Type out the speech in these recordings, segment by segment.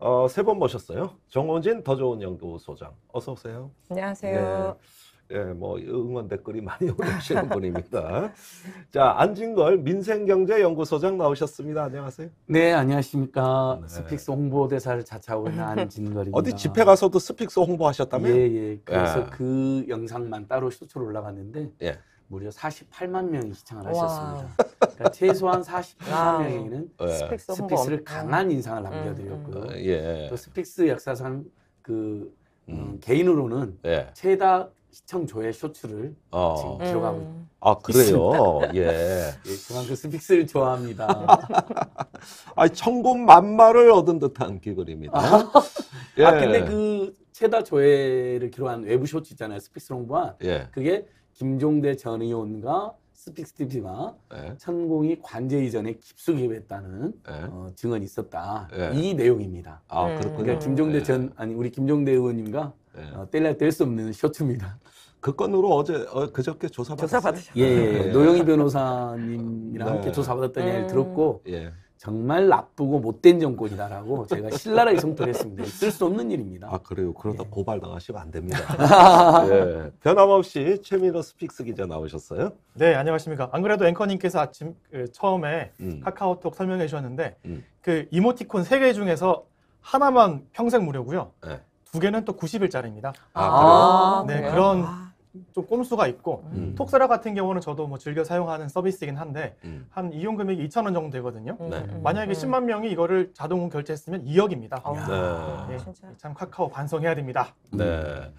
어, 세번 모셨어요. 정원진 더 좋은 연구소장. 어서 오세요. 안녕하세요. 네. 예, 뭐 응원 댓글이 많이 올라오시는 분입니다. 자, 안진걸 민생경제연구소장 나오셨습니다. 안녕하세요. 네, 안녕하십니까. 네. 스픽스 홍보대사를 자처하고 있는 안진걸입니다. 어디 집회 가서도 스픽스 홍보하셨다면? 예, 예. 그래서 예. 그 영상만 따로 쇼트로 올라갔는데 예. 무려 48만 명이 시청을 하셨습니다. 그러니까 최소한 40명에게는 아, 예. 스픽스, 스픽스를 강한 인상을 음, 남겨드렸고요. 음, 음. 예. 또 스픽스 역사상 그 음, 음, 개인으로는 예. 최다 시청 조회 쇼츠를 어. 지금 기록하고 음. 있습아 그래요? 예. 예. 그만큼 그 스픽스를 좋아합니다. 아 천곤 만마를 얻은 듯한 기글입니다. 아, 예. 아 근데 그 최다 조회를 기록한 외부 쇼츠 있잖아요. 스픽스 홍보한. 예. 그게 김종대 전 의원과 스픽스티비가 예. 천공이 관제 이전에 깊숙이 입했다는 예. 어, 증언이 있었다. 예. 이 내용입니다. 아 음. 그렇군요. 그러니까 김종대 예. 전 아니 우리 김종대 의원님과 어, 뗄래야 뗄수 없는 쇼트입니다. 그 건으로 어제 어, 그저께 조사 받았어요. 조사 받으셨 예, 예. 노영희 변호사님이랑 네. 함께 조사받았다는 이기를 음. 들었고 예. 정말 나쁘고 못된 정권이다라고 제가 신랄하게 성토를 했습니다. 있을 수 없는 일입니다. 아 그래요. 그러다 예. 고발 당하시면 안 됩니다. 예. 변함없이 최민호 스픽스 기자 나오셨어요. 네 안녕하십니까. 안 그래도 앵커님께서 아침 그, 처음에 음. 카카오톡 설명해 주셨는데 음. 그 이모티콘 3개 중에서 하나만 평생 무료고요. 네. 두 개는 또 90일짜리입니다. 아, 그래요? 아, 네 그런. 아. 좀 꼼수가 있고 음. 음. 톡스라 같은 경우는 저도 뭐 즐겨 사용하는 서비스이긴 한데 음. 한 이용 금액이 2천 원 정도 되거든요. 음, 네. 음. 만약에 10만 명이 이거를 자동 결제했으면 2억입니다. 아, 네. 네. 참 카카오 반성해야 됩니다. 네.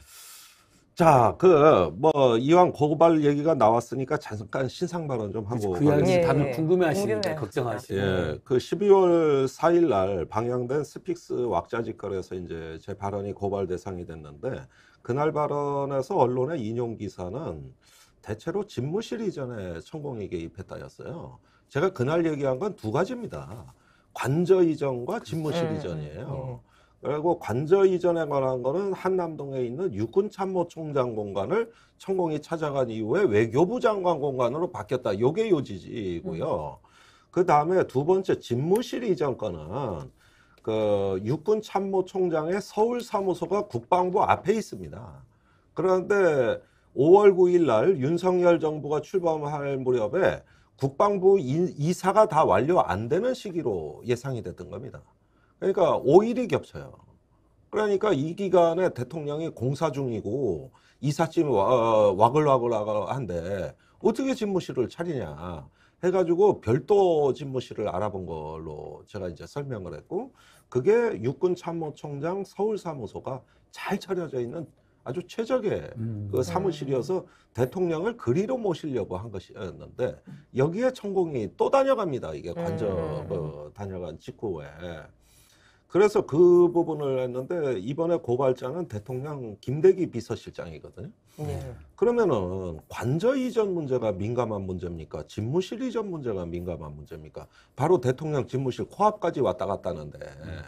자, 그 뭐 이왕 고발 얘기가 나왔으니까 잠깐 신상 발언 좀 하고 그 이야기 다들 예. 예. 궁금해하시는데 걱정하시는. 예, 그 12월 4일 날 방영된 스픽스 왁자지컬에서 이제 제 발언이 고발 대상이 됐는데 그날 발언에서 언론의 인용 기사는 대체로 집무실 이전에 천공이 개입했다였어요. 제가 그날 얘기한 건 두 가지입니다. 관저 이전과 집무실 네. 이전이에요. 네. 그리고 관저 이전에 관한 거는 한남동에 있는 육군 참모총장 공간을 천공이 찾아간 이후에 외교부 장관 공간으로 바뀌었다. 요게 요지지고요. 음. 그 다음에 두 번째 집무실 이전 건은 그 육군 참모총장의 서울 사무소가 국방부 앞에 있습니다. 그런데 5월 9일 날 윤석열 정부가 출범할 무렵에 국방부 이사가 다 완료 안 되는 시기로 예상이 됐던 겁니다. 그러니까 5일이 겹쳐요. 그러니까 이 기간에 대통령이 공사 중이고 이삿짐 어, 와글와글한데 어떻게 집무실을 차리냐. 해가지고 별도 집무실을 알아본 걸로 제가 이제 설명을 했고 그게 육군 참모총장 서울 사무소가 잘 차려져 있는 아주 최적의 음, 그 사무실이어서 대통령을 그리로 모시려고 한 것이었는데 여기에 천공이 또 다녀갑니다. 이게 관저 네. 그 다녀간 직후에 그래서 그 부분을 했는데 이번에 고발장은 대통령 김대기 비서실장이거든요. 네. 그러면은 관저 이전 문제가 민감한 문제입니까? 집무실 이전 문제가 민감한 문제입니까? 바로 대통령 집무실 코앞까지 왔다 갔다는데. 음.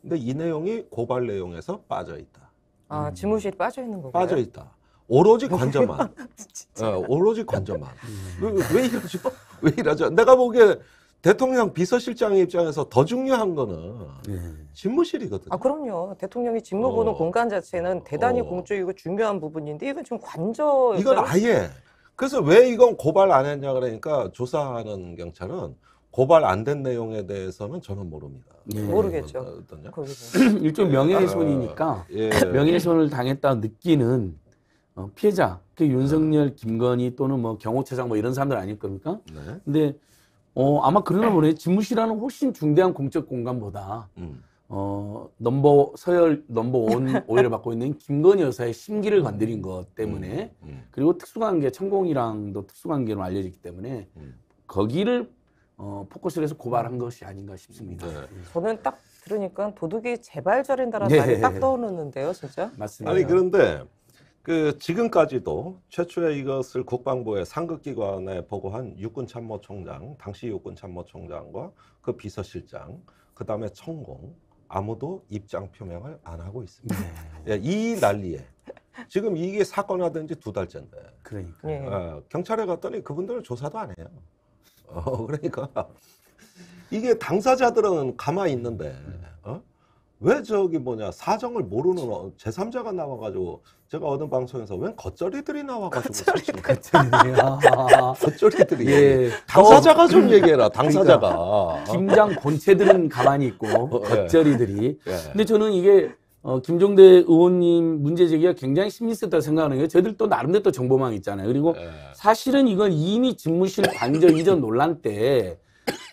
근데 이 내용이 고발 내용에서 빠져 있다. 아, 음. 집무실 빠져 있는 거고요. 빠져 있다. 오로지 관저만. 어, 오로지 관저만. 음. 왜, 왜 이러죠? 왜 이러죠? 내가 보기에 대통령 비서실장의 입장에서 더 중요한 거는 예. 집무실이거든요. 아 그럼요. 대통령이 직무 보는 어. 공간 자체는 대단히 어. 공적이고 중요한 부분인데 이건 지금 관저 이건 아예 그래서 왜 이건 고발 안 했냐 그러니까 조사하는 경찰은 고발 안 된 내용에 대해서는 저는 모릅니다. 네. 모르겠죠. 일종 명예훼손이니까 아, 예. 명예훼손을 당했다 느끼는 어, 피해자, 그 윤석열, 네. 김건희 또는 뭐 경호처장 뭐 이런 사람들 아닐 겁니까? 네. 근데 어, 아마 그러나 보네. 집무실이라는 훨씬 중대한 공적 공간보다 음. 어, 넘버 서열 넘버 원 오해를 받고 있는 김건희 여사의 심기를 음. 건드린 것 때문에 음, 음. 그리고 특수관계 천공이랑도 특수관계로 알려졌기 때문에 음. 거기를 어, 포커스를 해서 고발한 것이 아닌가 싶습니다. 네. 음. 저는 딱 들으니까 도둑이 재발절인다라는 네. 말이 딱 떠오르는데요, 진짜. 맞습니다. 아니 그런데 그 지금까지도 최초의 이것을 국방부의 상급기관에 보고한 육군참모총장, 당시 육군참모총장과 그 비서실장, 그 다음에 청공 아무도 입장 표명을 안 하고 있습니다. 네. 예, 이 난리에 지금 이게 사건화된 지 두 달째인데. 그러니까 네. 어, 경찰에 갔더니 그분들은 조사도 안 해요. 어, 그러니까 이게 당사자들은 가만히 있는데 음. 왜 저기 뭐냐 사정을 모르는 어, 제3자가 나와가지고 제가 어느 방송에서 웬 겉절이들이 나와가지고 겉절이들. 아. 겉절이들이 예. 당사자가 좀 얘기해라 당사자가 그러니까 김장 본체들은 가만히 있고 어, 예. 겉절이들이 예. 근데 저는 이게 어, 김종대 의원님 문제 제기가 굉장히 심리셌다 생각하는 게 저희들 또 나름대로 또 정보망 있잖아요. 그리고 예. 사실은 이건 이미 집무실 관저 이전 논란 때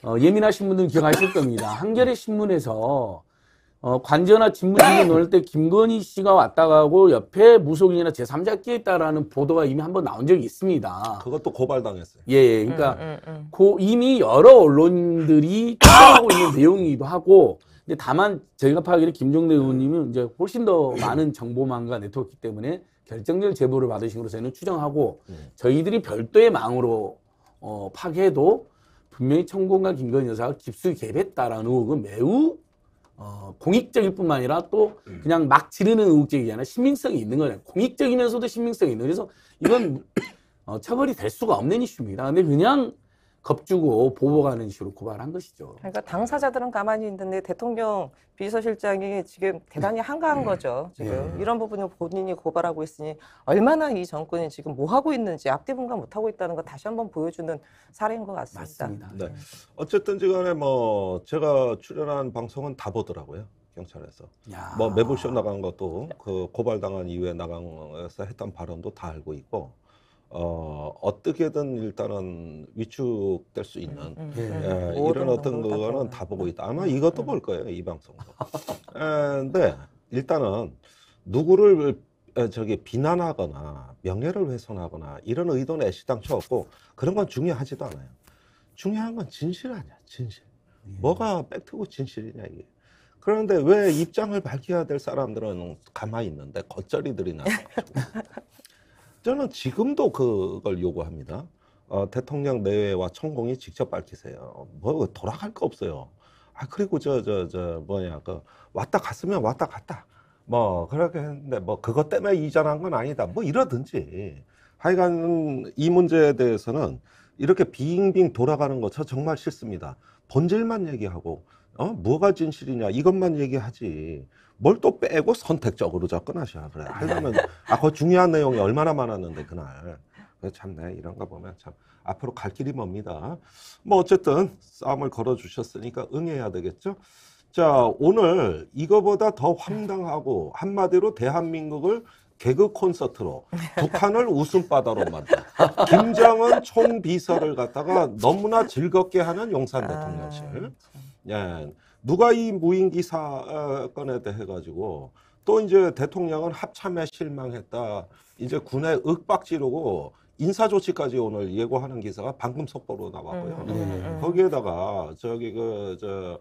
어, 예민하신 분들은 기억하실 겁니다. 한겨레 신문에서 어, 관저나 집무실문 넣을 때 김건희 씨가 왔다 가고 옆에 무속인이나 제3자 끼어 있다라는 보도가 이미 한 번 나온 적이 있습니다. 그것도 고발당했어요. 예, 예. 그러니까 음, 음, 음. 고, 이미 여러 언론들이 추적하고 있는 내용이기도 하고 근데 다만 저희가 파악하기로 김종대 의원님은 이제 훨씬 더 음. 많은 정보망과 네트워크 때문에 결정적 제보를 받으신 것으로 저는 추정하고 음. 저희들이 별도의 망으로 어, 파괴해도 분명히 천공과 김건희 여사가 깊숙이 개했다라는 의혹은 매우 어, 공익적일 뿐만 아니라 또 음. 그냥 막 지르는 의혹적이기 아니라 신빙성이 있는 거예요. 공익적이면서도 신빙성이 있는. 거예요. 그래서 이건 어, 처벌이 될 수가 없는 이슈입니다. 근데 그냥 겁주고 보복하는 식으로 고발한 것이죠. 그러니까 당사자들은 가만히 있는데 대통령 비서실장이 지금 대단히 한가한 네. 거죠. 네. 지금 네. 이런 부분을 본인이 고발하고 있으니 얼마나 이 정권이 지금 뭐 하고 있는지 앞뒤 분간 못 하고 있다는 거 다시 한번 보여주는 사례인 것 같습니다. 맞습니다. 네. 어쨌든지간에 뭐 제가 출연한 방송은 다 보더라고요. 경찰에서 야. 뭐매부시쇼 나간 것도 그 고발당한 이후에 나가서 했던 발언도 다 알고 있고 어, 어떻게든 일단은 위축될 수 있는 음, 음, 예, 네. 예 이런 어떤 거는 다 보고 네. 있다. 아마 이것도 네. 볼 거예요 이 방송도. 아, 근데 일단은 누구를 저기 비난하거나 명예를 훼손하거나 이런 의도는 애시당초 없고 그런 건 중요하지도 않아요. 중요한 건 진실 아니야 진실. 예. 뭐가 팩트고 진실이냐 이게. 그런데 왜 입장을 밝혀야 될 사람들은 가만히 있는데 겉절이들이 나와가 저는 지금도 그걸 요구합니다. 어, 대통령 내외와 천공이 직접 밝히세요. 뭐, 뭐 돌아갈 거 없어요. 아 그리고 저저저 뭐냐 그 왔다 갔으면 왔다 갔다 뭐 그렇게 했는데 뭐 그것 때문에 이전한 건 아니다 뭐 이러든지 하여간 이 문제에 대해서는 이렇게 빙빙 돌아가는 거 저 정말 싫습니다. 본질만 얘기하고 어 뭐가 진실이냐 이것만 얘기하지 뭘또 빼고 선택적으로 접근하셔. 그래. 하려면, 네. 아, 그 중요한 내용이 얼마나 많았는데, 그날. 참내 네, 이런 거 보면 참 앞으로 갈 길이 멉니다. 뭐 어쨌든 싸움을 걸어 주셨으니까 응해야 되겠죠. 자 오늘 이거보다 더 황당하고 한마디로 대한민국을 개그 콘서트로 북한을 웃음바다로 만든 김정은 총비서를 갖다가 너무나 즐겁게 하는 용산 아, 대통령실. 예. 누가이 무인기 사건에 대해 가지고 또 이제 대통령은 합참에 실망했다. 이제 군에 윽박지르고 인사 조치까지 오늘 예고하는 기사가 방금 속보로 나왔고요. 음, 네. 음, 거기에다가 저기 그 저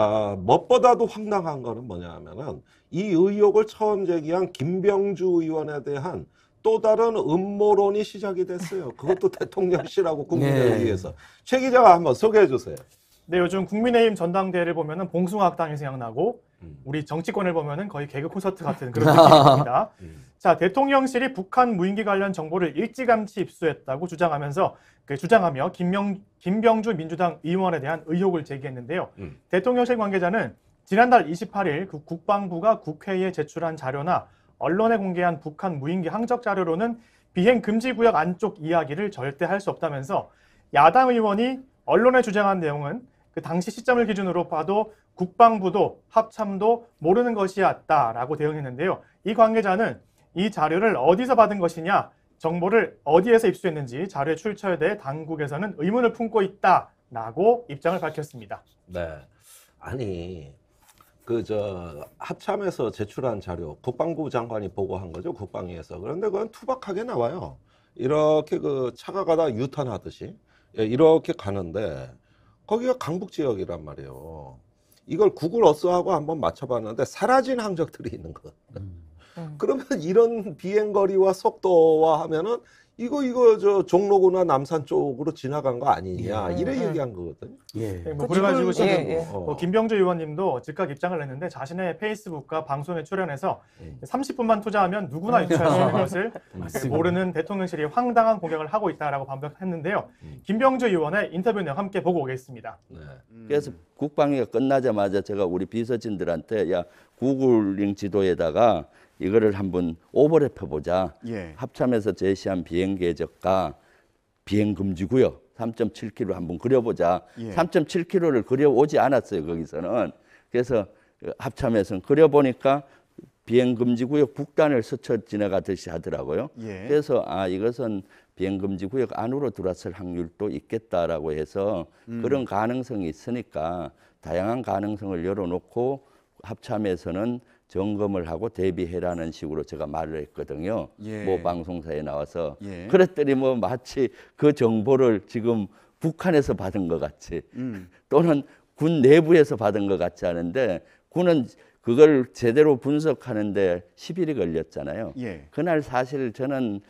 아, 무엇보다도 황당한 거는 뭐냐 하면은 이 의혹을 처음 제기한 김병주 의원에 대한 또 다른 음모론이 시작이 됐어요. 그것도 대통령실하고 국민에 의해서. 네. 최 기자가 한번 소개해 주세요. 근데 네, 요즘 국민의힘 전당대회를 보면은 봉숭아학당이 생각나고 음. 우리 정치권을 보면은 거의 개그 콘서트 같은 그런 느낌입니다. 음. 자, 대통령실이 북한 무인기 관련 정보를 일찌감치 입수했다고 주장하면서 그 주장하며 김명, 김병주 민주당 의원에 대한 의혹을 제기했는데요. 음. 대통령실 관계자는 지난달 28일 그 국방부가 국회에 제출한 자료나 언론에 공개한 북한 무인기 항적 자료로는 비행 금지 구역 안쪽 이야기를 절대 할 수 없다면서 야당 의원이 언론에 주장한 내용은 그 당시 시점을 기준으로 봐도 국방부도 합참도 모르는 것이었다라고 대응했는데요. 이 관계자는 이 자료를 어디서 받은 것이냐, 정보를 어디에서 입수했는지 자료의 출처에 대해 당국에서는 의문을 품고 있다라고 입장을 밝혔습니다. 네. 아니, 그 저 합참에서 제출한 자료 국방부 장관이 보고한 거죠 국방위에서 그런데 그건 투박하게 나와요 이렇게 그 차가 가다 유턴하듯이 예, 이렇게 가는데 거기가 강북 지역이란 말이에요. 이걸 구글 어스하고 한번 맞춰봤는데 사라진 항적들이 있는 거. 음. 그러면 이런 비행거리와 속도와 하면은 이거 이거 저 종로구나 남산 쪽으로 지나간 거 아니냐 예. 이래 예. 얘기한 거거든. 예. 예 뭐그래가지고 그 지금 예, 예. 어. 뭐 김병주 의원님도 즉각 입장을 했는데 자신의 페이스북과 방송에 출연해서 30분만 예. 투자하면 누구나 유치할 수 있는 음. 것을 모르는 대통령실이 황당한 공격을 하고 있다라고 반박했는데요. 음. 김병주 의원의 인터뷰 내용 함께 보고 오겠습니다. 네. 음. 그래서 국방위가 끝나자마자 제가 우리 비서진들한테 야 구글링 지도에다가 이거를 한번 오버랩해 보자. 예. 합참에서 제시한 비행 계적과 비행 금지 구역 3.7km 한번 그려보자. 예. 3.7km를 그려오지 않았어요 거기서는. 그래서 어, 합참에서는 그려보니까 비행 금지 구역 북단을 스쳐 지나가듯이 하더라고요. 예. 그래서 아 이것은 비행 금지 구역 안으로 들어왔을 확률도 있겠다라고 해서 음. 그런 가능성이 있으니까 다양한 가능성을 열어놓고 합참에서는 점검을 하고 대비해라는 식으로 제가 말을 했거든요. 예. 뭐 방송사에 나와서 예. 그랬더니 뭐 마치 그 정보를 지금 북한에서 받은 것 같이 음. 또는 군 내부에서 받은 것 같지 않은데 군은 그걸 제대로 분석하는데 10일이 걸렸잖아요. 예. 그날 사실 저는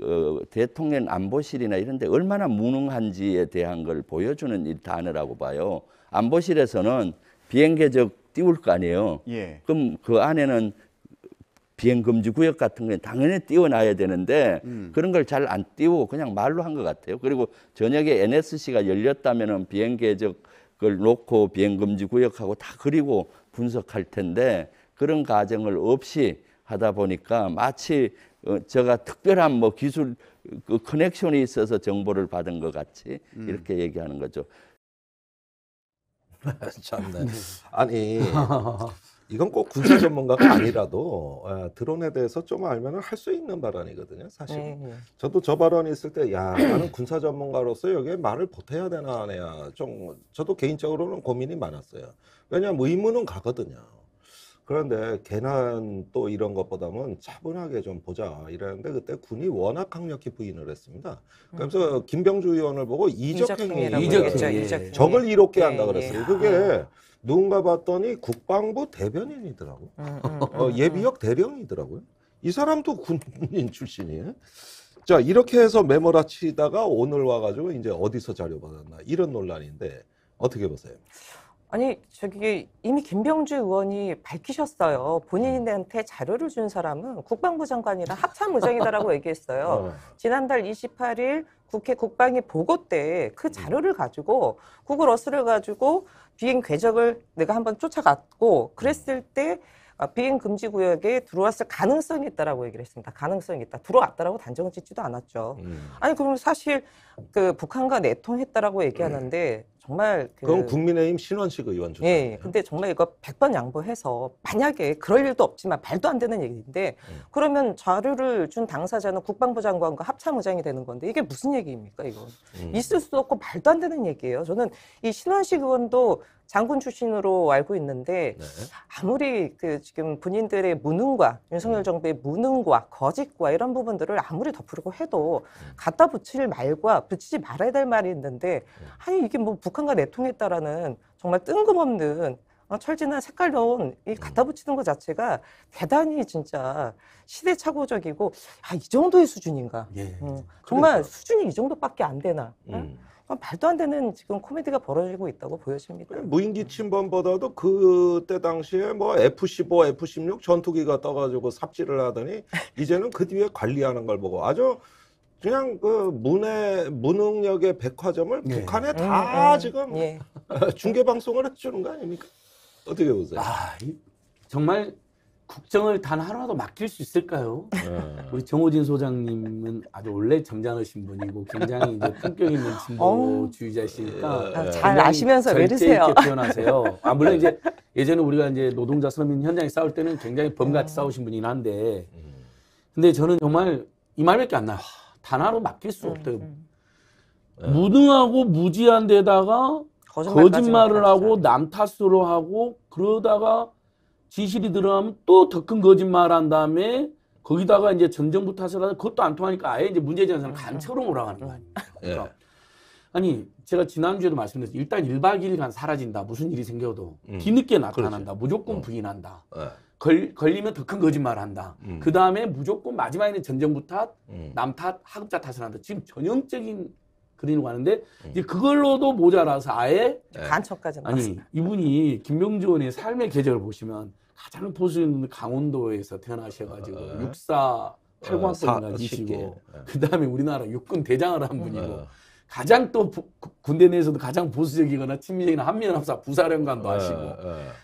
어, 대통령 안보실이나 이런 데 얼마나 무능한지에 대한 걸 보여주는 일 단어라고 봐요. 안보실에서는 비행계적 띄울 거 아니에요. 예. 그럼 그 안에는 비행 금지 구역 같은 건 당연히 띄워놔야 되는데 음. 그런 걸 잘 안 띄우고 그냥 말로 한 것 같아요. 그리고 저녁에 NSC가 열렸다면 비행 계적을 놓고 비행 금지 구역하고 다 그리고 분석할 텐데 그런 과정을 없이 하다 보니까 마치 어, 제가 특별한 뭐 기술 그 커넥션이 있어서 정보를 받은 것 같이 음. 이렇게 얘기하는 거죠. 참네. 네. 아니 이건 꼭 군사 전문가가 아니라도 아, 드론에 대해서 좀알면할 수 있는 발언이거든요. 사실 음. 네, 네. 저도 저 발언이 있을 때 야 나는 군사 전문가로서 여기에 말을 보태야 되나 하네야 좀 저도 개인적으로는 고민이 많았어요. 왜냐하면 의문은 가거든요. 그런데 괜한 또 이런 것보다는 차분하게 좀 보자 이랬는데 그때 군이 워낙 강력히 부인을 했습니다. 그래서 음. 김병주 의원을 보고 이적행위, 이적행위, 이적 적을 이롭게 예, 한다 예. 그랬어요. 예. 그게 누군가 봤더니 국방부 대변인이더라고. 음, 음, 어, 음, 음. 예비역 대령이더라고요. 이 사람도 군인 출신이에요. 자 이렇게 해서 메모라 치다가 오늘 와가지고 이제 어디서 자료 받았나 이런 논란인데 어떻게 보세요? 아니 저기 이미 김병주 의원이 밝히셨어요. 본인한테 자료를 준 사람은 국방부 장관이랑 합참의장이다라고 얘기했어요. 어. 지난달 28일 국회 국방위 보고 때그 음. 자료를 가지고 구글 어스를 가지고 비행 궤적을 내가 한번 쫓아갔고 그랬을 음. 때 아, 비행 금지 구역에 들어왔을 가능성이 있다라고 얘기를 했습니다. 가능성이 있다. 들어왔다라고 단정을 짓지도 않았죠. 음. 아니 그러면 사실 그 북한과 내통했다라고 얘기하는데 정말 그... 건 국민의힘 신원식 의원 주장. 예, 예. 근데 정말 이거 백번 양보해서 만약에 그럴 일도 없지만 말도 안 되는 얘기인데 음. 그러면 자료를 준 당사자는 국방부 장관과 합참의장이 되는 건데 이게 무슨 얘기입니까 이거? 음. 있을 수도 없고 말도 안 되는 얘기예요. 저는 이 신원식 의원도 장군 출신으로 알고 있는데 네. 아무리 그 지금 군인들의 무능과 윤석열 음. 정부의 무능과 거짓과 이런 부분들을 아무리 덮으려고 해도 음. 갖다 붙일 말과 붙이지 말아야 될 말이 있는데 음. 아니 이게 뭐 북한과 내통했다라는 정말 뜬금없는 어, 철진한 색깔론 이 갖다 붙이는 것 자체가 대단히 진짜 시대착오적이고 아 이 정도의 수준인가 예, 음, 정말 그러니까. 수준이 이 정도밖에 안 되나 음. 응? 말도 안 되는 지금 코미디가 벌어지고 있다고 보여집니다. 무인기 침범보다도 그때 당시에 뭐 F-15, F-16 전투기가 떠가지고 삽질을 하더니 이제는 그 뒤에 관리하는 걸 보고 아주 그냥 그 문의 무능력의 백화점을 네. 북한에 음, 음, 음, 지금 예. 중계 방송을 해주는 거 아닙니까? 어떻게 보세요? 아, 정말 국정을 단 하루라도 맡길 수 있을까요? 네. 우리 정호진 소장님은 아주 원래 점잖으신 분이고 굉장히 이제 품격 있는 친구 주의자시니까 네. 어. 아, 잘 아시면서 왜 이러세요? 있게 표현하세요. 아 물론 이제 네. 예전에 우리가 이제 노동자 서민 현장에 싸울 때는 굉장히 범같이 네. 싸우신 분이긴 한데 음. 근데 저는 정말 이 말밖에 안 나요. 단어로 맡길 수 음, 없대요. 음. 네. 무능하고 무지한 데다가 거짓말을 하고 남 탓으로 하고 그러다가 지실이 들어가면 또 더 큰 거짓말한 다음에 거기다가 이제 전 정부 탓을 하다 그것도 안 통하니까 아예 이제 문제인 장사는 간첩으로 몰아가는 거 아닙니까? 음. 예. 그러니까 아니 제가 지난주에도 말씀드렸죠 일단 1박 2일간 사라진다. 무슨 일이 생겨도 음. 뒤늦게 나타난다. 그렇지. 무조건 어. 부인한다. 어. 걸, 걸리면 더 큰 거짓말을 한다. 음. 그 다음에 무조건 마지막에는 전 정부 탓, 음. 남탓, 하급자 탓을 한다. 지금 전형적인 드리대로하는데 음. 이제 그걸로도 모자라서 아예 네. 간첩까지 아니 이분이 김병지원의 삶의 계절을 보시면 가장 보수인 강원도에서 태어나셔가지고 어, 어. 육사 팔공학번인가 어, 시고 어. 그 다음에 우리나라 육군 대장을 한 어. 분이고 어. 가장 또 부, 군대 내에서도 가장 보수적이거나 친미적인 한미연합사 부사령관도 하시고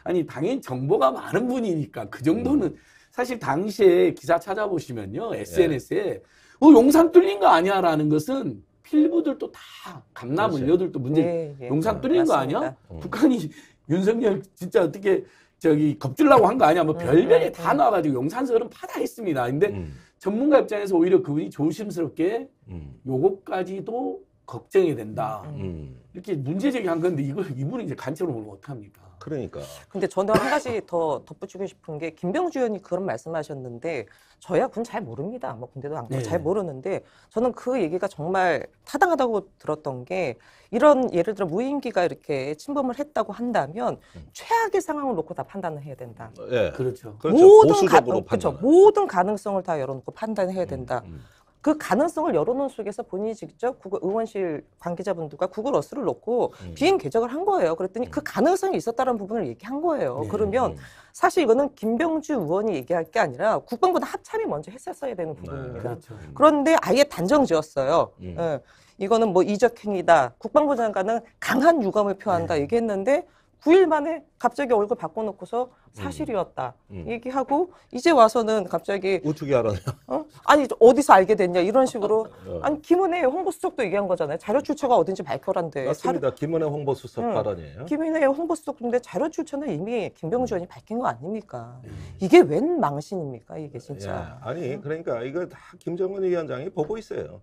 아니 당연히 정보가 많은 분이니까 그 정도는 음. 사실 당시에 기사 찾아보시면요 SNS에 예. 어, 용산 뚫린 거 아니야라는 것은 필부들도 다 감나 물려들도 그렇죠. 문제 네, 예, 예. 용산 뚫린 거 아니야? 음. 북한이 윤석열 진짜 어떻게 저기 겁주려고한 거 아니야? 뭐 음, 별별이 음. 다 네. 나와가지고 용산서는 파다했습니다. 근데 음. 전문가 입장에서 오히려 그분이 조심스럽게 음. 요것까지도 걱정이 된다. 음, 음. 음. 이렇게 문제 제기한 건데 이걸 이분은 이제 간첩으로 모르면 어떡합니까? 그러니까. 근데 저는 한 가지 더 덧붙이고 싶은 게 김병주 의원이 그런 말씀하셨는데 저야 군 잘 모릅니다. 뭐 군대도 안 가고 네. 잘 모르는데 저는 그 얘기가 정말 타당하다고 들었던 게 이런 예를 들어 무인기가 이렇게 침범을 했다고 한다면 음. 최악의 상황을 놓고 다 판단을 해야 된다. 예. 그렇죠. 그렇죠. 모든 가, 그렇죠. 모든 가능성을 다 열어놓고 판단해야 된다. 음, 음. 그 가능성을 열어놓은 속에서 본인이 직접 구글 의원실 관계자분들과 구글 어스를 놓고 음. 비행 개정을 한 거예요. 그랬더니 음. 그 가능성이 있었다는 부분을 얘기한 거예요. 네. 그러면 사실 이거는 김병주 의원이 얘기할 게 아니라 국방부는 합참이 먼저 했었어야 되는 부분입니다. 네, 그렇죠. 음. 그런데 아예 단정 지었어요. 음. 네. 이거는 뭐 이적행위다. 국방부 장관은 강한 유감을 표한다. 네. 얘기했는데 9일 만에 갑자기 얼굴 바꿔놓고서 음. 사실이었다 음. 얘기하고 이제 와서는 갑자기 어떻게 알았냐? 어? 아니 어디서 알게 됐냐 이런 식으로 어. 아니 김은혜 홍보수석도 얘기한 거잖아요. 자료 출처가 어딘지 밝혀란데. 맞습니다. 자료... 김은혜 홍보수석 응. 발언이에요. 김은혜 홍보수석 근데 자료 출처는 이미 김병주 의원이 밝힌 거 아닙니까? 음. 이게 웬 망신입니까 이게 진짜. 야, 예. 아니 그러니까 이거 다 김정은 위원장이 보고 있어요.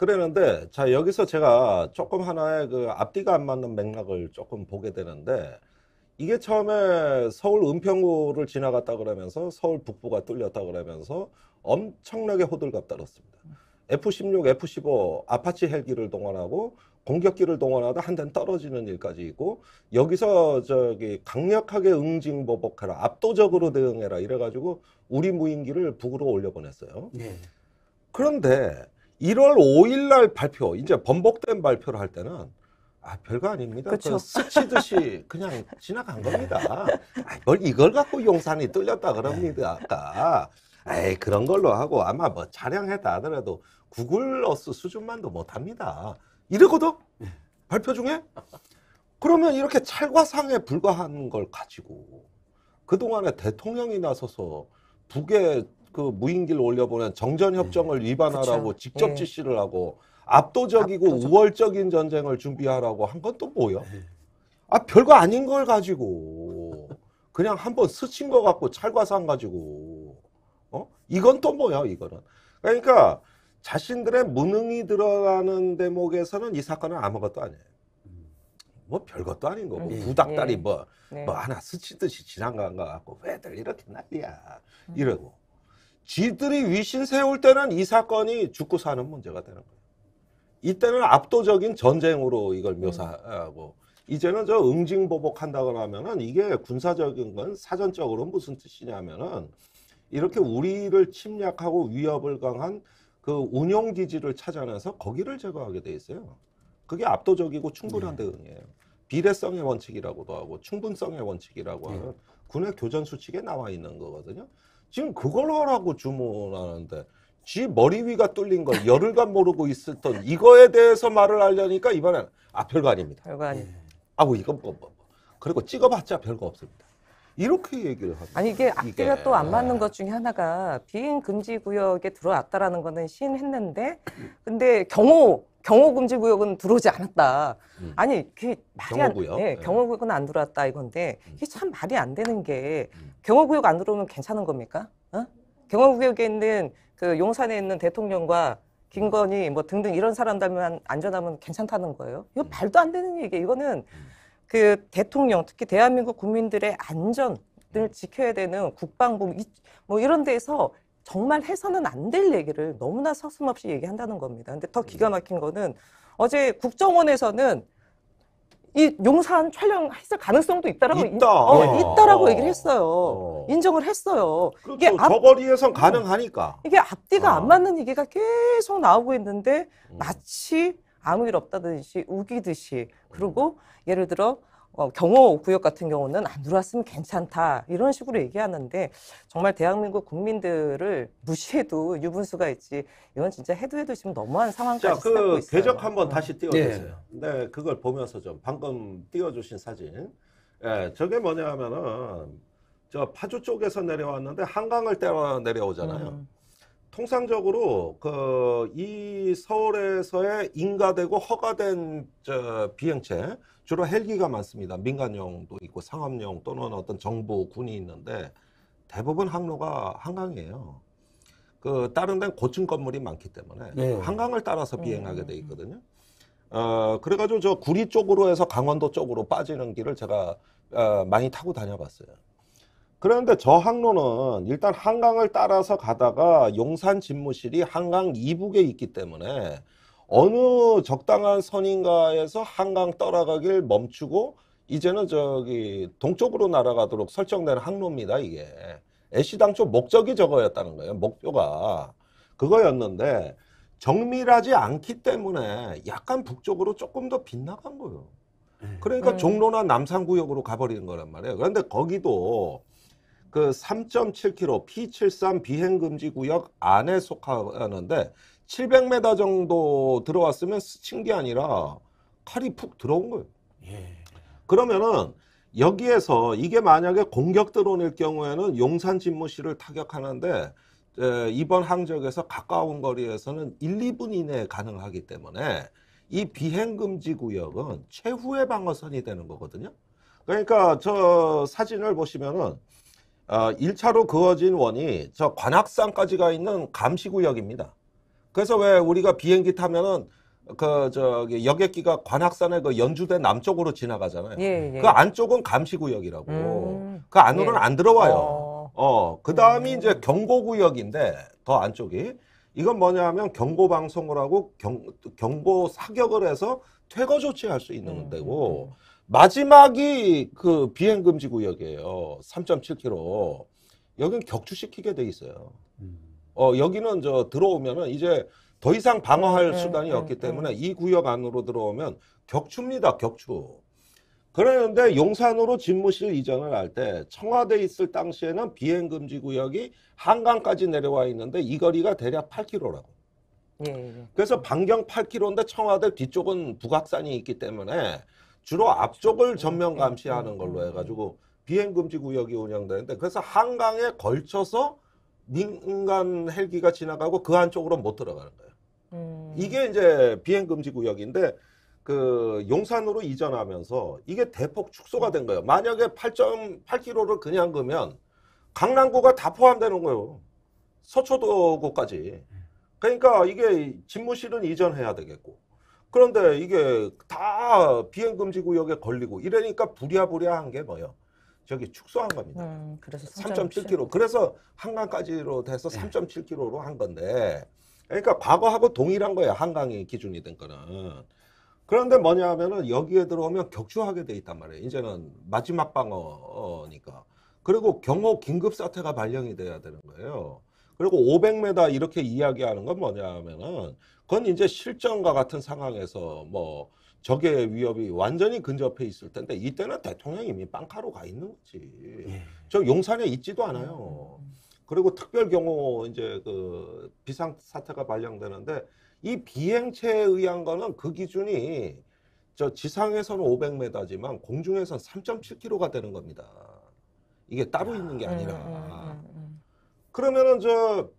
그랬는데자 여기서 제가 조금 하나의 그 앞뒤가 안 맞는 맥락을 조금 보게 되는데 이게 처음에 서울 은평구를 지나갔다 그러면서 서울 북부가 뚫렸다 그러면서 엄청나게 호들갑 떨었습니다. F-16, F-15 아파치 헬기를 동원하고 공격기를 동원하다 한 대는 떨어지는 일까지 있고 여기서 저기 강력하게 응징보복해라 압도적으로 대응해라 이래가지고 우리 무인기를 북으로 올려보냈어요. 네. 그런데 1월 5일 날 발표, 이제 번복된 발표를 할 때는 아, 별거 아닙니다. 그쵸. 스치듯이 그냥 지나간 네. 겁니다. 아, 뭘 이걸 갖고 용산이 뚫렸다 그럽니다, 네. 아까. 에이, 그런 걸로 하고 아마 뭐 촬영했다 하더라도 구글 러스 수준만도 못 합니다. 이러고도 네. 발표 중에? 그러면 이렇게 찰과상에 불과한 걸 가지고 그동안에 대통령이 나서서 북의 그 무인기를 올려보낸 정전협정을 네. 위반하라고 그쵸. 직접 네. 지시를 하고 압도적이고 압도적. 우월적인 전쟁을 준비하라고 한 건 또 뭐예요? 네. 아 별거 아닌 걸 가지고 그냥 한번 스친 거같고 찰과상 가지고 어 이건 또뭐예요 이거는 그러니까 자신들의 무능이 들어가는 대목에서는 이 사건은 아무것도 아니에요. 뭐 별것도 아닌 거고 네. 구닥다리 네. 뭐, 네. 뭐 하나 스치듯이 지나간 거 같고 왜들 이렇게 난리야 음. 이러고 지들이 위신 세울 때는 이 사건이 죽고 사는 문제가 되는 거예요. 이때는 압도적인 전쟁으로 이걸 음. 묘사하고 이제는 저 응징보복한다고 하면은 이게 군사적인 건 사전적으로 무슨 뜻이냐면은 이렇게 우리를 침략하고 위협을 강한 그 운용 기지를 찾아내서 거기를 제거하게 돼 있어요. 그게 압도적이고 충분한 네. 대응이에요. 비례성의 원칙이라고도 하고 충분성의 원칙이라고 네. 하는 군의 교전 수칙에 나와 있는 거거든요. 지금 그걸 하라고 주문하는데 지 머리 위가 뚫린 걸 열흘간 모르고 있었던 이거에 대해서 말을 하려니까 이번엔 아 별거 아닙니다. 별거 네. 아닙니다. 아뭐 이거 뭐, 뭐, 뭐 그리고 찍어봤자 별거 없습니다. 이렇게 얘기를 하죠. 아니 이게 앞뒤가 또 안 맞는 아. 것 중에 하나가 비행 금지 구역에 들어왔다라는 거는 시인했는데 근데 경호 경호 금지 구역은 들어오지 않았다. 음. 아니, 그 말이 경호구역? 안 네. 경호구역은 네. 안 들어왔다 이건데 음. 이게 참 말이 안 되는 게 음. 경호구역 안 들어오면 괜찮은 겁니까? 어? 경호구역에 있는 그 용산에 있는 대통령과 김건희 뭐 등등 이런 사람들만 안전하면 괜찮다는 거예요. 이거 음. 말도 안 되는 얘기. 이거는 음. 그 대통령 특히 대한민국 국민들의 안전을 음. 지켜야 되는 국방부 뭐 이런 데서 정말 해서는 안 될 얘기를 너무나 서슴없이 얘기한다는 겁니다. 근데 더 기가 막힌 거는 어제 국정원에서는 이 용산 촬영했을 가능성도 있다라고 있다. 인, 어, 어, 있다라고 얘기를 어. 했어요. 어. 인정을 했어요. 그렇죠. 이게 앞, 저거리에선 가능하니까. 이게 앞뒤가 어. 안 맞는 얘기가 계속 나오고 있는데 음. 마치 아무 일 없다듯이 우기듯이 그리고 음. 예를 들어 어, 경호구역 같은 경우는 안 들어왔으면 괜찮다 이런 식으로 얘기하는데 정말 대한민국 국민들을 무시해도 유분수가 있지 이건 진짜 해도 해도 지금 너무한 상황까지 자, 그 있어요. 궤적 한번 다시 네. 띄워주세요. 네. 네, 그걸 보면서 좀 방금 띄워주신 사진. 예, 저게 뭐냐 하면은 저 파주 쪽에서 내려왔는데 한강을 때라 내려오잖아요. 음. 통상적으로 그 이 서울에서의 인가되고 허가된 저 비행체 주로 헬기가 많습니다. 민간용도 있고 상업용 또는 어떤 정부 군이 있는데 대부분 항로가 한강이에요. 그 다른 데는 고층 건물이 많기 때문에 네. 한강을 따라서 음, 비행하게 돼 음, 음. 있거든요. 어 그래가지고 저 구리 쪽으로 해서 강원도 쪽으로 빠지는 길을 제가 어, 많이 타고 다녀봤어요. 그런데 저 항로는 일단 한강을 따라서 가다가 용산 집무실이 한강 이북에 있기 때문에 어느 적당한 선인가에서 한강 떠나가길 멈추고 이제는 저기 동쪽으로 날아가도록 설정된 항로입니다 이게 애시당초 목적이 저거였다는 거예요 목표가 그거였는데 정밀하지 않기 때문에 약간 북쪽으로 조금 더 빗나간 거예요 네. 그러니까 음. 종로나 남산구역으로 가버리는 거란 말이에요 그런데 거기도 그 3.7km P73 비행금지 구역 안에 속하는데 700m 정도 들어왔으면 스친 게 아니라 칼이 푹 들어온 거예요. 예. 그러면은 여기에서 이게 만약에 공격 드론일 경우에는 용산 집무실을 타격하는데 에, 이번 항적에서 가까운 거리에서는 1, 2분 이내에 가능하기 때문에 이 비행금지 구역은 최후의 방어선이 되는 거거든요. 그러니까 저 사진을 보시면은 어, 아, 1차로 그어진 원이 저 관악산까지 가 있는 감시구역입니다. 그래서 왜 우리가 비행기 타면은 그 저기 여객기가 관악산의 그 연주대 남쪽으로 지나가잖아요. 예, 예. 그 안쪽은 감시구역이라고. 음, 그 안으로는 예. 안 들어와요. 어, 어 그다음이 음. 이제 경고구역인데 더 안쪽이 이건 뭐냐면 경고 방송을 하고 경, 경고 사격을 해서 퇴거 조치할 수 있는 음, 데고 음, 음. 마지막이 그 비행 금지 구역이에요. 3.7km. 여긴 격추시키게 돼 있어요. 음. 어, 여기는 저 들어오면은 이제 더 이상 방어할 네, 수단이 네, 없기 네. 때문에 이 구역 안으로 들어오면 격추입니다, 격추. 그러는데 용산으로 집무실 이전을 할 때 청와대 있을 당시에는 비행 금지 구역이 한강까지 내려와 있는데 이 거리가 대략 8km라고. 예, 예, 예. 그래서 반경 8km인데 청와대 뒤쪽은 북악산이 있기 때문에 주로 앞쪽을 네, 전면 네, 감시하는 네, 걸로 해가지고 비행 금지 구역이 운영되는데 그래서 한강에 걸쳐서 민간 헬기가 지나가고 그 안쪽으로 못 들어가는 거예요. 음. 이게 이제 비행 금지 구역인데 그 용산으로 이전하면서 이게 대폭 축소가 된 거예요. 만약에 8.8km를 그냥 그면 강남구가 다 포함되는 거예요. 서초도구까지. 그러니까 이게 집무실은 이전해야 되겠고. 그런데 이게 다 비행 금지 구역에 걸리고 이러니까 부랴부랴한 게 뭐예요? 저기 축소한 겁니다. 음, 3.7km. 그래서 한강까지로 돼서 3.7km로 한 건데, 그러니까 과거하고 동일한 거예요. 한강이 기준이 된 거는. 그런데 뭐냐 하면은 여기에 들어오면 격추하게 돼 있단 말이에요. 이제는 마지막 방어니까. 그리고 경호 긴급 사태가 발령이 돼야 되는 거예요. 그리고 500m 이렇게 이야기하는 건 뭐냐 하면은 그건 이제 실전과 같은 상황에서 뭐 적의 위협이 완전히 근접해 있을 텐데 이때는 대통령이 이미 빵카로 가 있는 거지. 예. 저 용산에 있지도 않아요. 음, 음, 음. 그리고 특별 경호 이제 그 비상 사태가 발령되는데 이 비행체에 의한 거는 그 기준이 저 지상에서는 500m지만 공중에서는 3.7km가 되는 겁니다. 이게 따로 있는 게 아, 아니라. 그러면은 저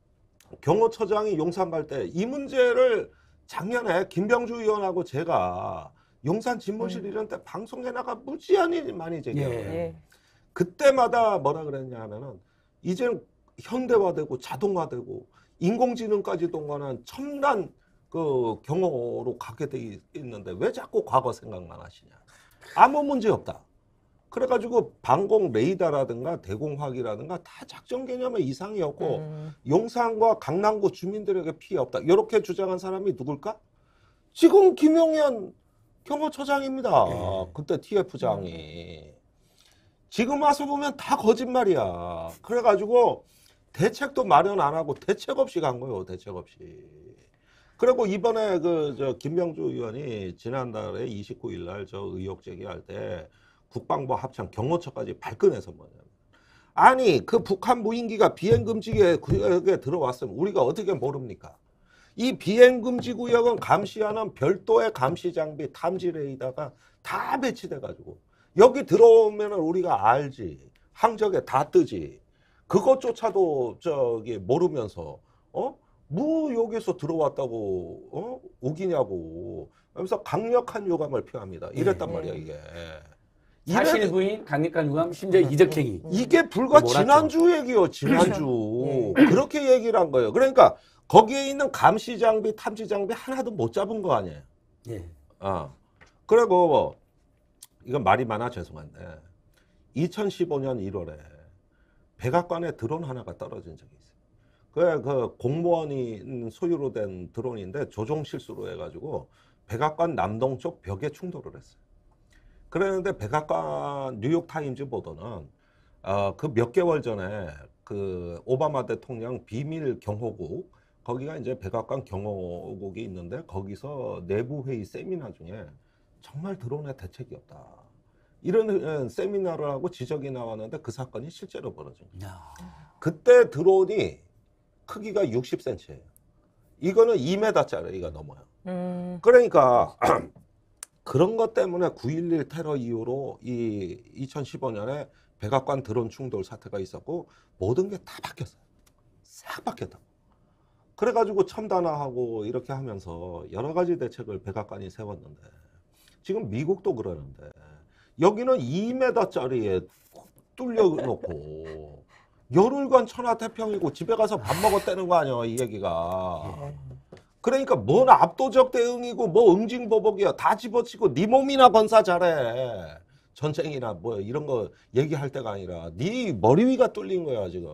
경호처장이 용산 갈 때 이 문제를 작년에 김병주 의원하고 제가 용산 집무실 음. 이런 데 방송에 나가 무지하니 많이 제기해요. 예. 네. 그때마다 뭐라 그랬냐 하면은 이제는 현대화되고 자동화되고 인공지능까지 동원한 첨단 그 경호로 가게 돼 있는데 왜 자꾸 과거 생각만 하시냐. 아무 문제 없다. 그래가지고 방공 레이더라든가 대공화기라든가다 작전 개념의 이상이었고 음. 용산과 강남구 주민들에게 피해 없다. 이렇게 주장한 사람이 누굴까? 지금 김용현 경호처장입니다. 네. 그때 TF장이. 음. 지금 와서 보면 다 거짓말이야. 그래가지고 대책도 마련 안 하고 대책 없이 간 거예요. 대책 없이. 그리고 이번에 그저 김명주 의원이 지난달에 29일 날저 의혹 제기할 때 국방부 합참 경호처까지 발끈해서 뭐냐면 아니 그 북한 무인기가 비행금지구에 들어왔으면 우리가 어떻게 모릅니까? 이 비행금지구역은 감시하는 별도의 감시 장비 탐지 레이더가 다 배치돼 가지고 여기 들어오면 우리가 알지 항적에 다 뜨지 그것조차도 저기 모르면서 어? 뭐 여기서 들어왔다고 어? 우기냐고 하면서 강력한 요감을 표합니다. 이랬단 네. 말이야 이게. 사실 부인, 강력한 유감, 심지어 음. 이적행위. 음. 이게 불과 뭐 지난주 얘기요, 지난주. 그렇죠. 예. 그렇게 얘기를 한 거예요. 그러니까 거기에 있는 감시 장비, 탐지 장비 하나도 못 잡은 거 아니에요. 예. 아. 그리고 뭐, 이건 말이 많아 죄송한데 2015년 1월에 백악관에 드론 하나가 떨어진 적이 있어요. 그, 그 공무원이 소유로 된 드론인데 조종 실수로 해가지고 백악관 남동쪽 벽에 충돌을 했어요. 그랬는데 백악관 뉴욕 타임즈 보도는 어, 그몇 개월 전에 그 오바마 대통령 비밀 경호국 거기가 이제 백악관 경호국이 있는데 거기서 내부 회의 세미나 중에 정말 드론의 대책이 없다. 이런 어, 세미나를 하고 지적이 나왔는데 그 사건이 실제로 벌어진 거예요. 그때 드론이 크기가 60cm예요. 이거는 2m짜리 이거 넘어요. 음. 그러니까 그런 것 때문에 9.11 테러 이후로 이 2015년에 백악관 드론 충돌 사태가 있었고 모든 게 다 바뀌었어요. 싹바뀌었다 그래가지고 첨단화하고 이렇게 하면서 여러 가지 대책을 백악관이 세웠는데 지금 미국도 그러는데 여기는 2m짜리에 뚫려놓고 열흘간 천하태평이고 집에 가서 밥 먹었다는 거 아니야 이 얘기가. 예. 그러니까 뭔 압도적 대응이고 뭐 응징보복이야 다 집어치고 네 몸이나 건사 잘해 전쟁이나 뭐 이런 거 얘기할 때가 아니라 네 머리 위가 뚫린 거야 지금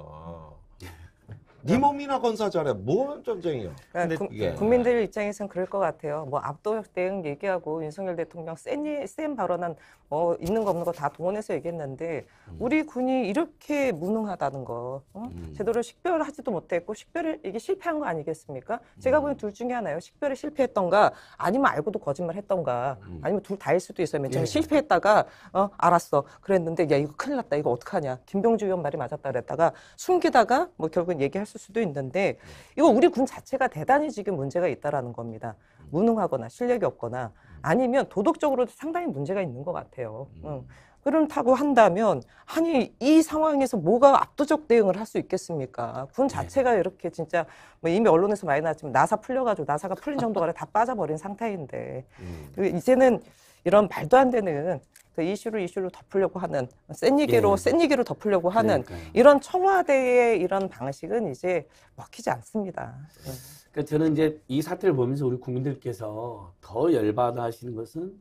네 몸이나 건사 잘해. 뭔 전쟁이야? 그 구, 이 국민들 입장에선 그럴 것 같아요. 뭐 압도적 대응 얘기하고 윤석열 대통령 센, 센 발언한 뭐 있는 거 없는 거 다 동원해서 얘기했는데 음. 우리 군이 이렇게 무능하다는 거 어? 음. 제대로 식별하지도 못했고 식별을 이게 실패한 거 아니겠습니까? 음. 제가 보기엔 둘 중에 하나요 식별에 실패했던가 아니면 알고도 거짓말했던가 음. 아니면 둘 다일 수도 있어요. 맨 처음에 예. 실패했다가 어 알았어 그랬는데 야 이거 큰일 났다 이거 어떡하냐 김병주 의원 말이 맞았다 그랬다가 숨기다가 뭐 결국엔 얘기할 수 했을 수도 있는데 네. 이거 우리 군 자체가 대단히 지금 문제가 있다라는 겁니다. 음. 무능하거나 실력이 없거나 음. 아니면 도덕적으로도 상당히 문제가 있는 것 같아요. 음. 그렇다고 한다면 아니 이 상황에서 뭐가 압도적 대응을 할 수 있겠습니까? 군 네. 자체가 이렇게 진짜 뭐 이미 언론에서 많이 나왔지만 나사 풀려가지고 나사가 풀린 정도가 아니라 다 빠져버린 상태인데 음. 이제는 이런 말도 안 되는 그 이슈를 이슈로 덮으려고 하는 센 얘기로 예. 센 얘기로 덮으려고 하는 그러니까요. 이런 청와대의 이런 방식은 이제 먹히지 않습니다. 예. 그러니까 저는 이제 이 사태를 보면서 우리 국민들께서 더 열받아하시는 것은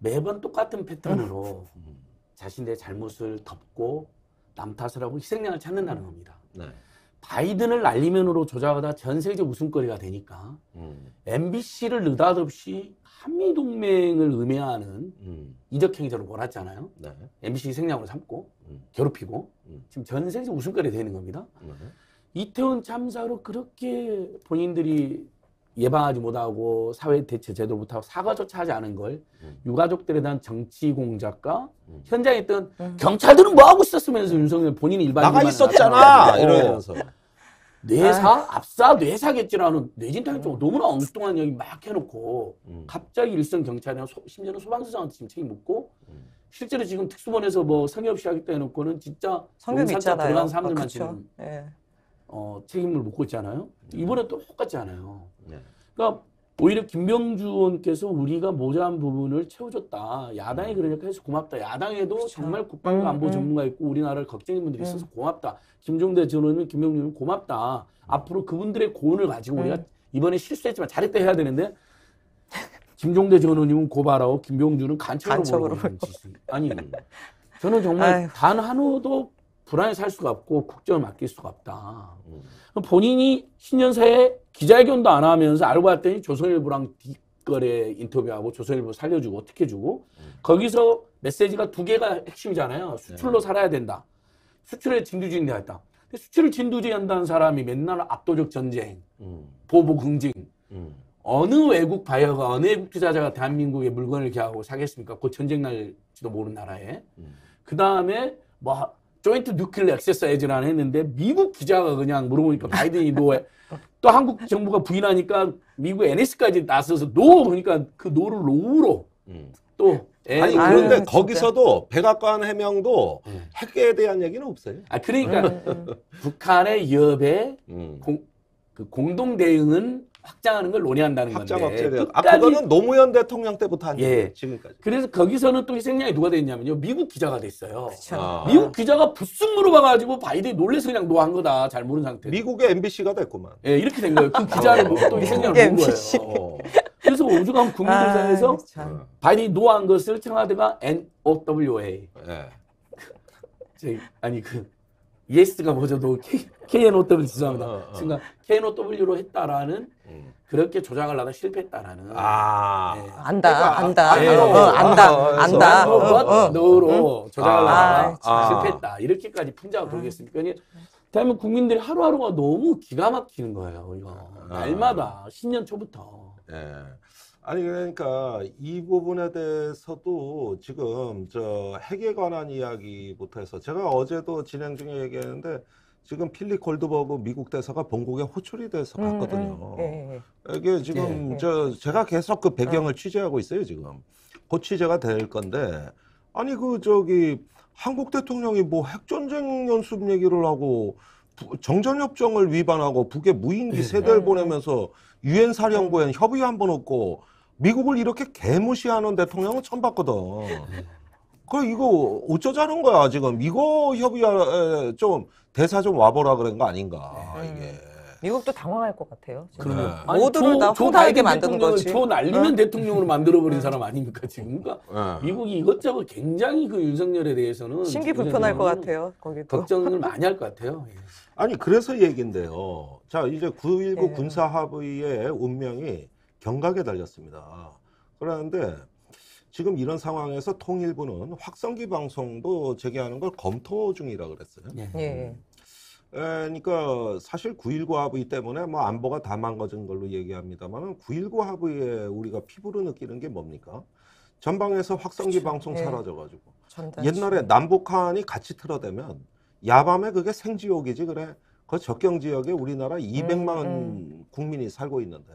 매번 똑같은 패턴으로 음. 자신의 잘못을 덮고 남 탓을 하고 희생양을 찾는다는 음. 겁니다. 네. 바이든을 날리면으로 조작하다 전 세계 웃음거리가 되니까 음. MBC를 느닷없이 한미 동맹을 음해하는 음. 이적 행위자로 몰았잖아요. 네. MBC 생략으로 삼고 음. 괴롭히고 음. 지금 전 세계 에서 웃음거리 되는 겁니다. 네. 이태원 참사로 그렇게 본인들이 예방하지 못하고 사회 대체 제대로 못하고 사과조차 하지 않은 걸 음. 유가족들에 대한 정치 공작과 음. 현장에 있던 음. 경찰들은 뭐 하고 있었으면서 윤석열 본인이 일반인 나가 있었잖아 이러면서 어. 뇌사? 에 아. 압사? 뇌사겠지라는 뇌진탕 쪽 너무나 엉뚱한 이야기막 해놓고 음. 갑자기 일선 경찰이나 소, 심지어는 소방서장한테 지금 책임 묻고 음. 실제로 지금 특수본에서 뭐성 없이 하겠다 해놓고는 진짜 성산자 들어간 아, 사람들만 아, 지금 예. 어, 책임을 묻고 있잖아요. 음. 이번에 또똑같지않아요 네. 그러니까 오히려 김병주 의원께서 우리가 모자란 부분을 채워줬다. 야당이 음. 그러니까 해서 고맙다. 야당에도 그렇 정말 국방과 음, 안보 음, 전문가 있고 우리나라를 걱정인 분들이 음. 있어서 고맙다. 김종대 전 의원님, 김병주 의원 고맙다. 음. 앞으로 그분들의 고언을 가지고 음. 우리가 이번에 실수했지만 잘했다 해야 되는데 김종대 전 의원님은 고발하고 김병주는 간첩으로 간첩으로 아니 저는 정말 단 한우도 불안에 살 수가 없고 국정을 맡길 수가 없다. 음. 본인이 신년사에 기자회견도 안 하면서 알고 봤더니 조선일보랑 뒷거래 인터뷰하고 조선일보 살려주고 어떻게 해 주고 음. 거기서 메시지가 두 개가 핵심이잖아요. 수출로 네. 살아야 된다. 수출에 진두지휘해야 했다. 수출을 진두지휘한다는 사람이 맨날 압도적 전쟁, 음. 보복 긍징, 음. 어느 외국 바이어가 어느 외국 투자자가 대한민국에 물건을 기하고 사겠습니까? 곧 그 전쟁 날지도 모르는 나라에. 음. 그 다음에 뭐 조인트 뉴클리액세서 에즈라는 했는데 미국 기자가 그냥 물어보니까 바이든이 노에 또 한국 정부가 부인하니까 미국 NS까지 나서서 노 그러니까 그 노를 노우로 음. 또 예. 아니 그런데 아유, 거기서도 백악관 해명도 네. 핵에 대한 얘기는 없어요. 아 그러니까 네, 네. 북한의 여배 음. 공, 그 공동 대응은 확장하는 걸 논의한다는 건데. 확장 확 아, 그거는 노무현 대통령 때부터 한 예. 지금까지. 그래서 거기서는 또 희생양이 누가 됐냐면요. 미국 기자가 됐어요. 아. 미국 기자가 부쓱 물어봐가지고 바이든이 놀래서 그냥 노한 거다. 잘 모르는 상태. 미국의 MBC가 됐구만. 예, 이렇게 된 거예요. 그 기자를 어. 또 희생양을 놓 거예요. 어. 그래서 오죽하면 국민들 사에서 아, 네. 바이든이 노한 것을 청와대가 NOWA. 예. 아니 그 예스가 뭐죠? 너 KNOW 죄송합니다. 어, 어. 순간 KNOW로 했다라는 그렇게 조작을 하다 실패했다라는. 아. 네. 안다, 안다, 예. 어, 어, 안다, 어, 어 안다. 어, 어, 너 조작을 하다 아, 실패했다. 이렇게까지 풍자가 돌겠습니까? 아. 그러니국민들이 하루하루가 너무 기가 막히는 거예요. 이거 아. 날마다 신년 초부터. 예. 아니 그러니까 이 부분에 대해서도 지금 저 핵에 관한 이야기부터 해서 제가 어제도 진행 중에 얘기했는데 지금 필리 골드버그 미국 대사가 본국에 호출이 돼서 음, 갔거든요. 음, 예, 예. 이게 지금 예, 예, 저 제가 계속 그 배경을 어. 취재하고 있어요 지금. 곧 취재가 될 건데 아니 그 저기 한국 대통령이 뭐 핵전쟁 연습 얘기를 하고 정전협정을 위반하고 북에 무인기 예. 세 대를 음. 보내면서 유엔 사령부엔 협의 한 번 없고 미국을 이렇게 개무시하는 대통령은 처음 봤거든. 그 이거 어쩌자는 거야 지금 이거 협의하 좀 대사 좀 와보라 그런 거 아닌가 네. 이게. 미국도 당황할 것 같아요. 지금. 그래. 네. 모두를 다 호다하게 만드는 거지. 저 날리면 네. 대통령으로 만들어버린 네. 사람 아닙니까 지금? 그러 미국이 이것저것 굉장히 그 윤석열에 대해서는 신기 불편할 것 같아요. 거기도 걱정을 많이 할 것 같아요. 예. 아니 그래서 얘긴데요. 자 이제 9.19 네. 군사합의의 운명이 경각에 달렸습니다. 그러는데 지금 이런 상황에서 통일부는 확성기 방송도 재개하는 걸 검토 중이라 고 그랬어요. 예. 예. 예. 그러니까 사실 9.19 합의 때문에 뭐 안보가 다 망가진 걸로 얘기합니다만 9.19 합의에 우리가 피부로 느끼는 게 뭡니까? 전방에서 확성기 그치. 그렇죠. 방송 예. 사라져가지고 전 옛날에 남북한이 같이 틀어대면 야밤에 그게 생지옥이지 그래 그 적경 지역에 우리나라 200만 음, 음. 국민이 살고 있는데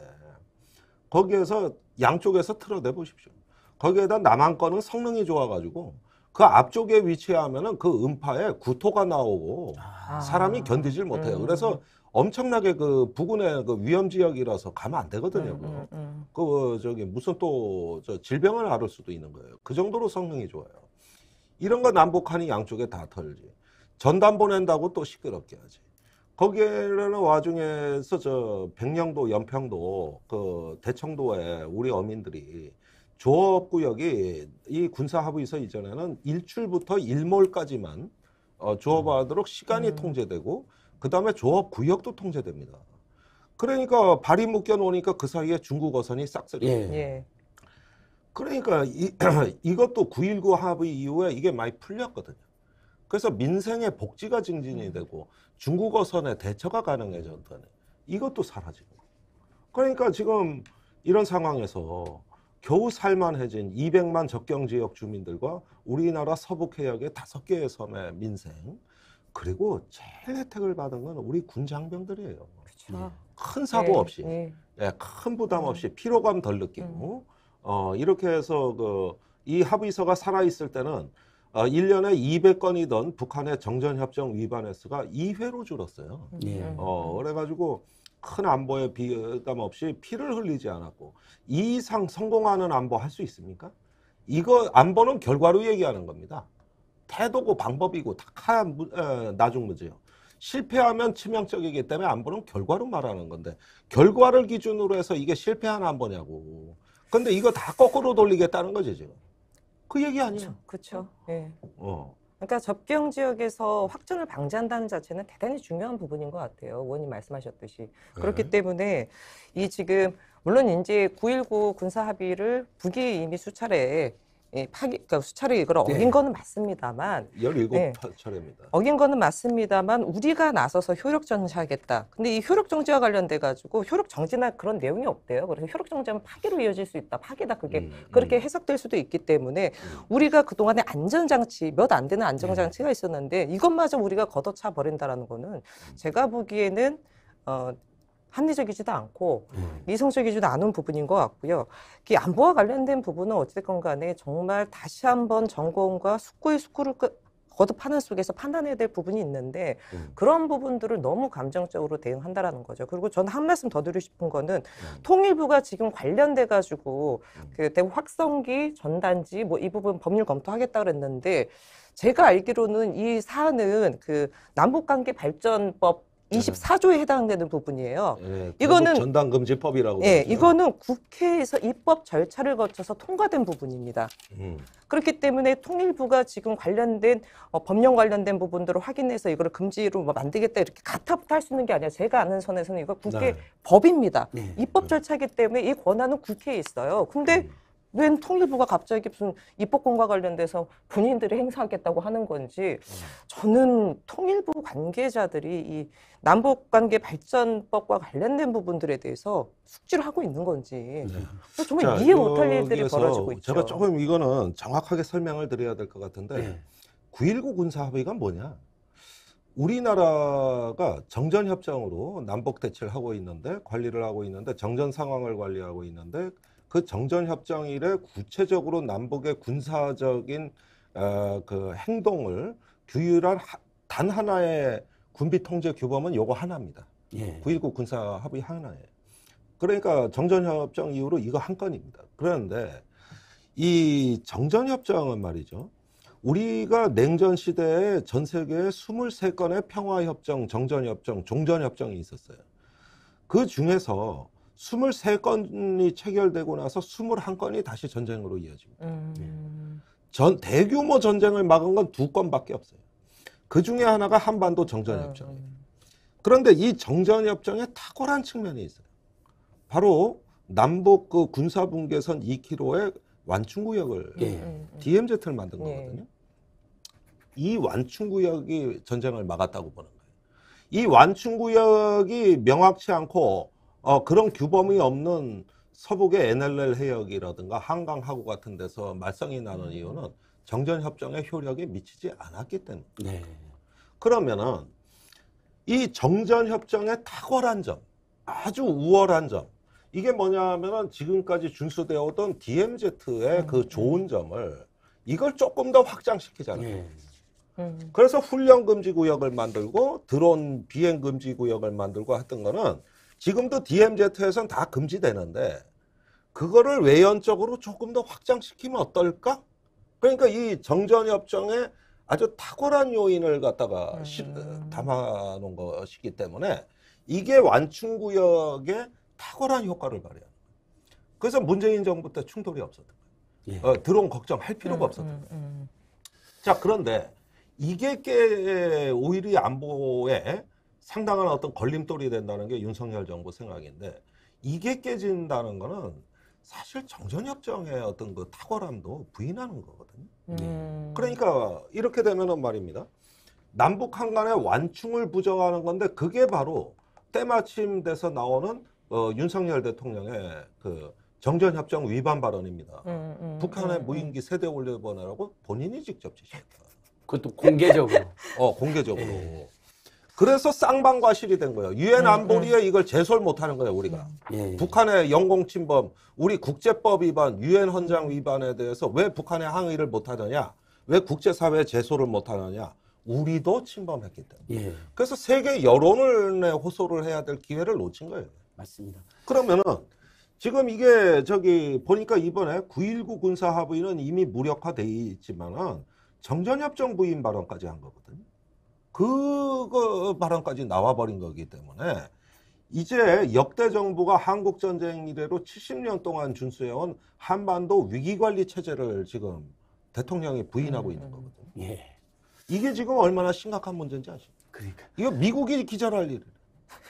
거기에서 양쪽에서 틀어대 보십시오. 거기에다 남한 거는 성능이 좋아가지고 그 앞쪽에 위치하면은 그 음파에 구토가 나오고 아. 사람이 견디질 못해요. 음. 그래서 엄청나게 그 부근의 그 위험 지역이라서 가면 안 되거든요. 음, 음, 음, 그 어, 저기 무슨 또 저 질병을 앓을 수도 있는 거예요. 그 정도로 성능이 좋아요. 이런 거 남북한이 양쪽에 다 털지. 전단 보낸다고 또 시끄럽게 하지. 거기에는 와중에서 저 백령도, 연평도, 그 대청도에 우리 어민들이 조업구역이 이 군사합의서 이전에는 일출부터 일몰까지만 어, 조업하도록 음. 시간이 음. 통제되고 그 다음에 조업구역도 통제됩니다. 그러니까 발이 묶여 놓으니까 그 사이에 중국 어선이 싹쓸이. 예. 예. 그러니까 이, 이것도 9.19 합의 이후에 이게 많이 풀렸거든요. 그래서 민생의 복지가 증진이 음. 되고 중국 어선의 대처가 가능해졌더니 이것도 사라지고. 그러니까 지금 이런 상황에서 겨우 살만해진 200만 접경 지역 주민들과 우리나라 서북 해역의 다섯 개의 섬의 민생 그리고 제일 혜택을 받은 건 우리 군 장병들이에요. 그쵸. 그렇죠. 네. 큰 사고 네, 없이, 네. 네, 큰 부담 음. 없이 피로감 덜 느끼고 음. 어, 이렇게 해서 그이 합의서가 살아 있을 때는 어, 1년에 200건이던 북한의 정전협정 위반 횟수가 2회로 줄었어요. 예. 어, 그래가지고 큰 안보에 비담 없이 피를 흘리지 않았고 이 이상 성공하는 안보 할 수 있습니까? 이거 안보는 결과로 얘기하는 겁니다. 태도고 방법이고 다 어, 나중 문제요. 실패하면 치명적이기 때문에 안보는 결과로 말하는 건데 결과를 기준으로 해서 이게 실패한 안보냐고. 근데 이거 다 거꾸로 돌리겠다는 거지 지금. 그 얘기 아니에요. 그렇죠. 예. 어. 그러니까 접경 지역에서 확전을 방지한다는 자체는 대단히 중요한 부분인 것 같아요. 의원님 말씀하셨듯이. 네. 그렇기 때문에 이 지금 물론 이제 9.19 군사 합의를 북이 이미 수차례 예, 파기, 그러니까 수차례 이걸 네. 어긴 네. 거는 맞습니다만 17차례입니다. 예. 어긴 거는 맞습니다만 우리가 나서서 효력 정지하겠다. 근데 이 효력 정지와 관련돼 가지고 효력 정지나 그런 내용이 없대요. 그래서 효력 정지하면 파기로 이어질 수 있다. 파기다 그게 음, 음. 그렇게 음. 해석될 수도 있기 때문에 음. 우리가 그동안에 안전장치 몇 안 되는 안전장치가 네. 있었는데 이것마저 우리가 걷어차 버린다라는 거는 음. 제가 보기에는 어, 합리적이지도 않고 음. 이성적이지도 않은 부분인 것 같고요. 이 안보와 관련된 부분은 어찌건 간에 정말 다시 한번 정권과 숙고의 숙고를 거듭하는 속에서 판단해야 될 부분이 있는데 음. 그런 부분들을 너무 감정적으로 대응한다라는 거죠. 그리고 저는 한 말씀 더 드리고 싶은 거는 음. 통일부가 지금 관련돼 가지고 음. 그 대구 확성기 전단지 뭐 이 부분 법률 검토하겠다 그랬는데 제가 알기로는 이 사안은 그 남북관계 발전법 24조에 해당되는 부분이에요. 예, 이거는 전당금지법이라고. 예, 그 이거는 국회에서 입법 절차를 거쳐서 통과된 부분입니다. 음. 그렇기 때문에 통일부가 지금 관련된 어, 법령 관련된 부분들을 확인해서 이거를 금지로 뭐 만들겠다 이렇게 가타부터 할 수 있는 게 아니라 제가 아는 선에서는 이거 국회 네. 법입니다. 네. 입법 절차이기 때문에 이 권한은 국회에 있어요. 근데 음. 웬 통일부가 갑자기 무슨 입법권과 관련돼서 군인들이 행사하겠다고 하는 건지 저는 통일부 관계자들이 이 남북 관계 발전법과 관련된 부분들에 대해서 숙지를 하고 있는 건지 네. 정말 자, 이해 못할 일들이 벌어지고 있죠. 제가 조금 이거는 정확하게 설명을 드려야 될 것 같은데 네. 9.19 군사합의가 뭐냐? 우리나라가 정전협정으로 남북 대치를 하고 있는데 관리를 하고 있는데 정전 상황을 관리하고 있는데 그 정전협정 이래 구체적으로 남북의 군사적인 어, 그 행동을 규율한 하, 단 하나의 군비 통제 규범은 요거 하나입니다. 예. 9.19 군사 합의 하나예요. 그러니까 정전협정 이후로 이거 한 건입니다. 그런데 이 정전협정은 말이죠. 우리가 냉전 시대에 전 세계에 23건의 평화협정, 정전협정, 종전협정이 있었어요. 그 중에서 2 3 건이 체결되고 나서 2 1 건이 다시 전쟁으로 이어집니다. 음. 예. 전 대규모 전쟁을 막은 건 두 건밖에 없어요. 그 중에 하나가 한반도 정전협정이에요. 음. 그런데 이 정전협정에 탁월한 측면이 있어요. 바로 남북 그 군사분계선 2km의 완충구역을 예. DMZ를 예. 만든 예. 거거든요. 예. 이 완충구역이 전쟁을 막았다고 보는 거예요. 이 완충구역이 명확치 않고 어, 그런 규범이 없는 서북의 NLL 해역이라든가 한강 하구 같은 데서 말썽이 나는 음. 이유는 정전협정의 효력이 미치지 않았기 때문입니다. 네. 그러면은 이 정전협정의 탁월한 점, 아주 우월한 점, 이게 뭐냐면은 지금까지 준수되어 오던 DMZ의 음. 그 네. 좋은 점을 이걸 조금 더확장시키잖아요 네. 그래서 훈련 금지 구역을 만들고 드론 비행 금지 구역을 만들고 했던 거는 지금도 d m z 에서는다 금지되는데 그거를 외연적으로 조금 더 확장시키면 어떨까? 그러니까 이 정전협정에 아주 탁월한 요인을 갖다가 음. 어, 담아놓은 것이기 때문에 이게 완충구역에 탁월한 효과를 발휘하는 거예요. 그래서 문재인 정부 때 충돌이 없었던 거예요. 예. 어, 드론 걱정할 필요가 음, 없었던 음, 거예요. 음. 자, 그런데 이게 꽤 오히려 안보에 상당한 어떤 걸림돌이 된다는 게 윤석열 정부 생각인데 이게 깨진다는 거는 사실 정전협정의 어떤 그 탁월함도 부인하는 거거든요. 음. 네. 그러니까 이렇게 되면은 말입니다. 남북 한간의 완충을 부정하는 건데 그게 바로 때마침 돼서 나오는 어, 윤석열 대통령의 그 정전협정 위반 발언입니다. 음, 음, 음. 북한의 음, 음. 무인기 세대 올려보내라고 본인이 직접 지시했다. 그것도 공개적으로. 어, 공개적으로. 예. 그래서 쌍방과실이 된 거예요. 유엔 네, 안보리에 네. 이걸 제설 못하는 거예요 우리가. 예, 예. 북한의 영공 침범, 우리 국제법 위반, 유엔 헌장 위반에 대해서 왜 북한의 항의를 못하느냐, 왜 국제사회에 제소를 못하느냐. 우리도 침범했기 때문에. 예. 그래서 세계 여론의 호소를 해야 될 기회를 놓친 거예요. 맞습니다. 그러면은 지금 이게 저기 보니까 이번에 9.19 군사합의는 이미 무력화돼 있지만은 정전협정 부인 발언까지 한 거거든요. 그거 발언까지 나와버린 거기 때문에 이제 역대 정부가 한국 전쟁 이래로 70년 동안 준수해온 한반도 위기 관리 체제를 지금 대통령이 부인하고 있는 거거든요. 음. 예. 이게 지금 얼마나 심각한 문제인지 아십니까 그러니까. 이거 미국이 기절할 일을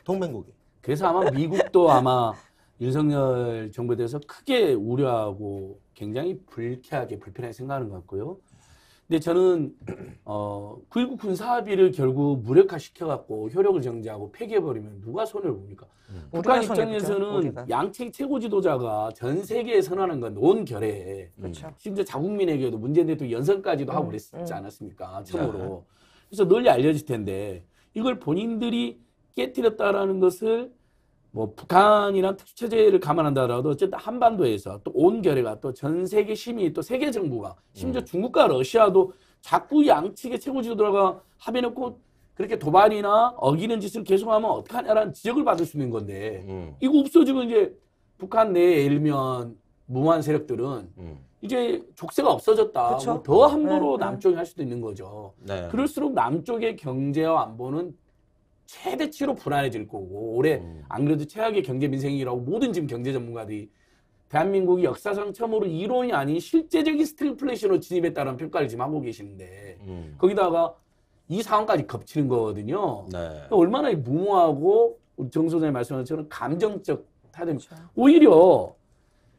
동맹국이. 그래서 아마 미국도 아마 윤석열 정부에 대해서 크게 우려하고 굉장히 불쾌하게 불편하게 생각하는 것 같고요. 근데 저는 어, 9.19 군사합의를 결국 무력화시켜갖고 효력을 정지하고 폐기해버리면 누가 손해를 봅니까? 음. 북한 입장에서는 양측 최고 지도자가 전 세계에 선언한 건 온결에 그렇죠. 음. 심지어 자국민에게도 문재인 대통령 연설까지도 음. 하고 그랬지 않았습니까? 처음으로. 그래서 널리 알려질 텐데 이걸 본인들이 깨뜨렸다라는 것을 뭐 북한이란 특수체제를 감안한다라도 어쨌든 한반도에서 또온 결의가 또 전 세계 시민이 또 세계 정부가 심지어 음. 중국과 러시아도 자꾸 양측의 최고 지도자가 합의놓고 그렇게 도발이나 어기는 짓을 계속하면 어떡하냐라는 지적을 받을 수 있는 건데 음. 이거 없어지면 이제 북한 내에 일면 무한 세력들은 음. 이제 족쇄가 없어졌다. 뭐더 함부로 네, 네. 남쪽이 네. 할 수도 있는 거죠. 네. 그럴수록 남쪽의 경제와 안보는 최대치로 불안해질 거고 올해 음. 안 그래도 최악의 경제 민생이라고 모든 지금 경제 전문가들이 대한민국이 역사상 처음으로 이론이 아닌 실제적인 스틸플레이션으로 진입했다는 평가를 지금 하고 계시는데 음. 거기다가 이 상황까지 겹치는 거거든요. 네. 그러니까 얼마나 무모하고 정 소장님 말씀하신 것처럼 감정적 타 d e 그렇죠. 오히려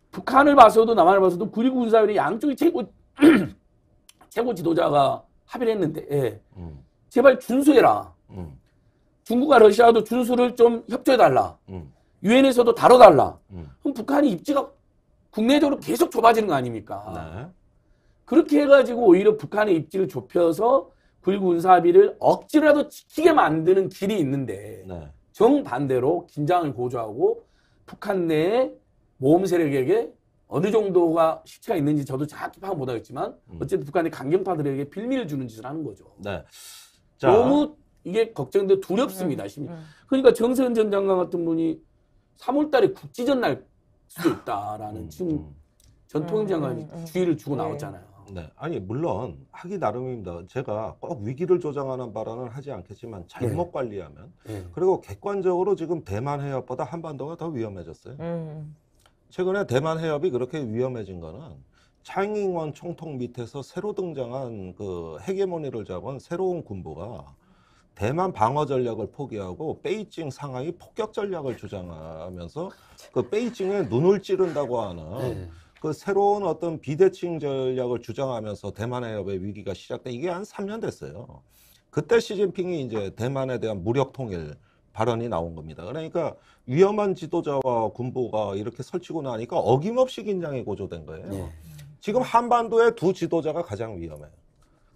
북한을 봐서도 남한을 봐서도 군리 군사위원회 양쪽이 최고 최고 지도자가 합의를 했는데 예. 음. 제발 준수해라. 음. 중국과 러시아도 준수를 좀 협조해달라. 음. 유엔에서도 다뤄달라. 음. 그럼 북한이 입지가 국내적으로 계속 좁아지는 거 아닙니까? 네. 그렇게 해가지고 오히려 북한의 입지를 좁혀서 불군사비를 억지로라도 지키게 만드는 길이 있는데 네. 정반대로 긴장을 고조하고 북한 내에 모험 세력에게 어느 정도가 시체가 있는지 저도 정확히 파악 못하겠지만 음. 어쨌든 북한의 강경파들에게 빌미를 주는 짓을 하는 거죠. 네. 자. 너무 이게 걱정돼 두렵습니다. 음, 음. 심지 그러니까 정세현 전 장관 같은 분이 3월달에 국지전 날 수도 있다라는 음, 지금 전통 장관이 주의를 주고 예. 나왔잖아요. 네. 아니, 물론, 하기 나름입니다. 제가 꼭 위기를 조장하는 발언을 하지 않겠지만, 잘못 네. 관리하면. 네. 그리고 객관적으로 지금 대만 해협보다 한반도가 더 위험해졌어요. 음. 최근에 대만 해협이 그렇게 위험해진 거는 창잉원 총통 밑에서 새로 등장한 그 헤게모니를 잡은 새로운 군부가 대만 방어 전략을 포기하고 베이징 상하이 폭격 전략을 주장하면서 그 베이징에 눈을 찌른다고 하는 네. 그 새로운 어떤 비대칭 전략을 주장하면서 대만 해협의 위기가 시작된 이게 한 3년 됐어요. 그때 시진핑이 이제 대만에 대한 무력 통일 발언이 나온 겁니다. 그러니까 위험한 지도자와 군부가 이렇게 설치고 나니까 어김없이 긴장이 고조된 거예요. 네. 지금 한반도의 두 지도자가 가장 위험해요.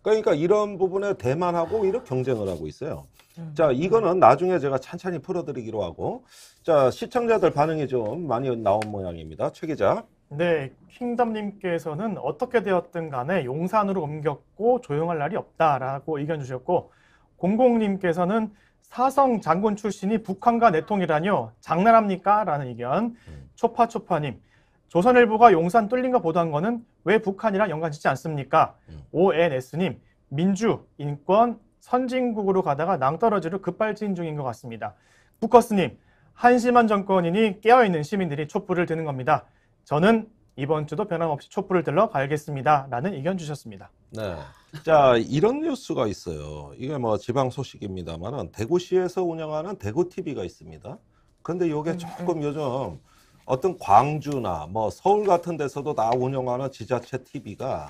그러니까 이런 부분에 대만하고 이렇게 경쟁을 하고 있어요. 음. 자, 이거는 나중에 제가 찬찬히 풀어드리기로 하고, 자, 시청자들 반응이 좀 많이 나온 모양입니다. 최 기자. 네, 킹덤님께서는 어떻게 되었든 간에 용산으로 옮겼고 조용할 날이 없다라고 의견 주셨고, 공공님께서는 사성 장군 출신이 북한과 내통이라뇨? 장난합니까? 라는 의견, 음. 초파초파님, 조선일보가 용산 뚫린 거 보도한 거는 왜 북한이랑 연관 짓지 않습니까? ONS님, 음. 민주, 인권, 선진국으로 가다가 낭떠러지로 급발진 중인 것 같습니다. 부커스님, 한심한 정권이니 깨어있는 시민들이 촛불을 드는 겁니다. 저는 이번 주도 변함없이 촛불을 들러 가야겠습니다. 라는 의견 주셨습니다. 네. 자, 이런 뉴스가 있어요. 이게 뭐 지방 소식입니다만은 대구시에서 운영하는 대구TV가 있습니다. 근데 이게 음, 조금 음. 요즘 어떤 광주나 뭐 서울 같은 데서도 다 운영하는 지자체 TV가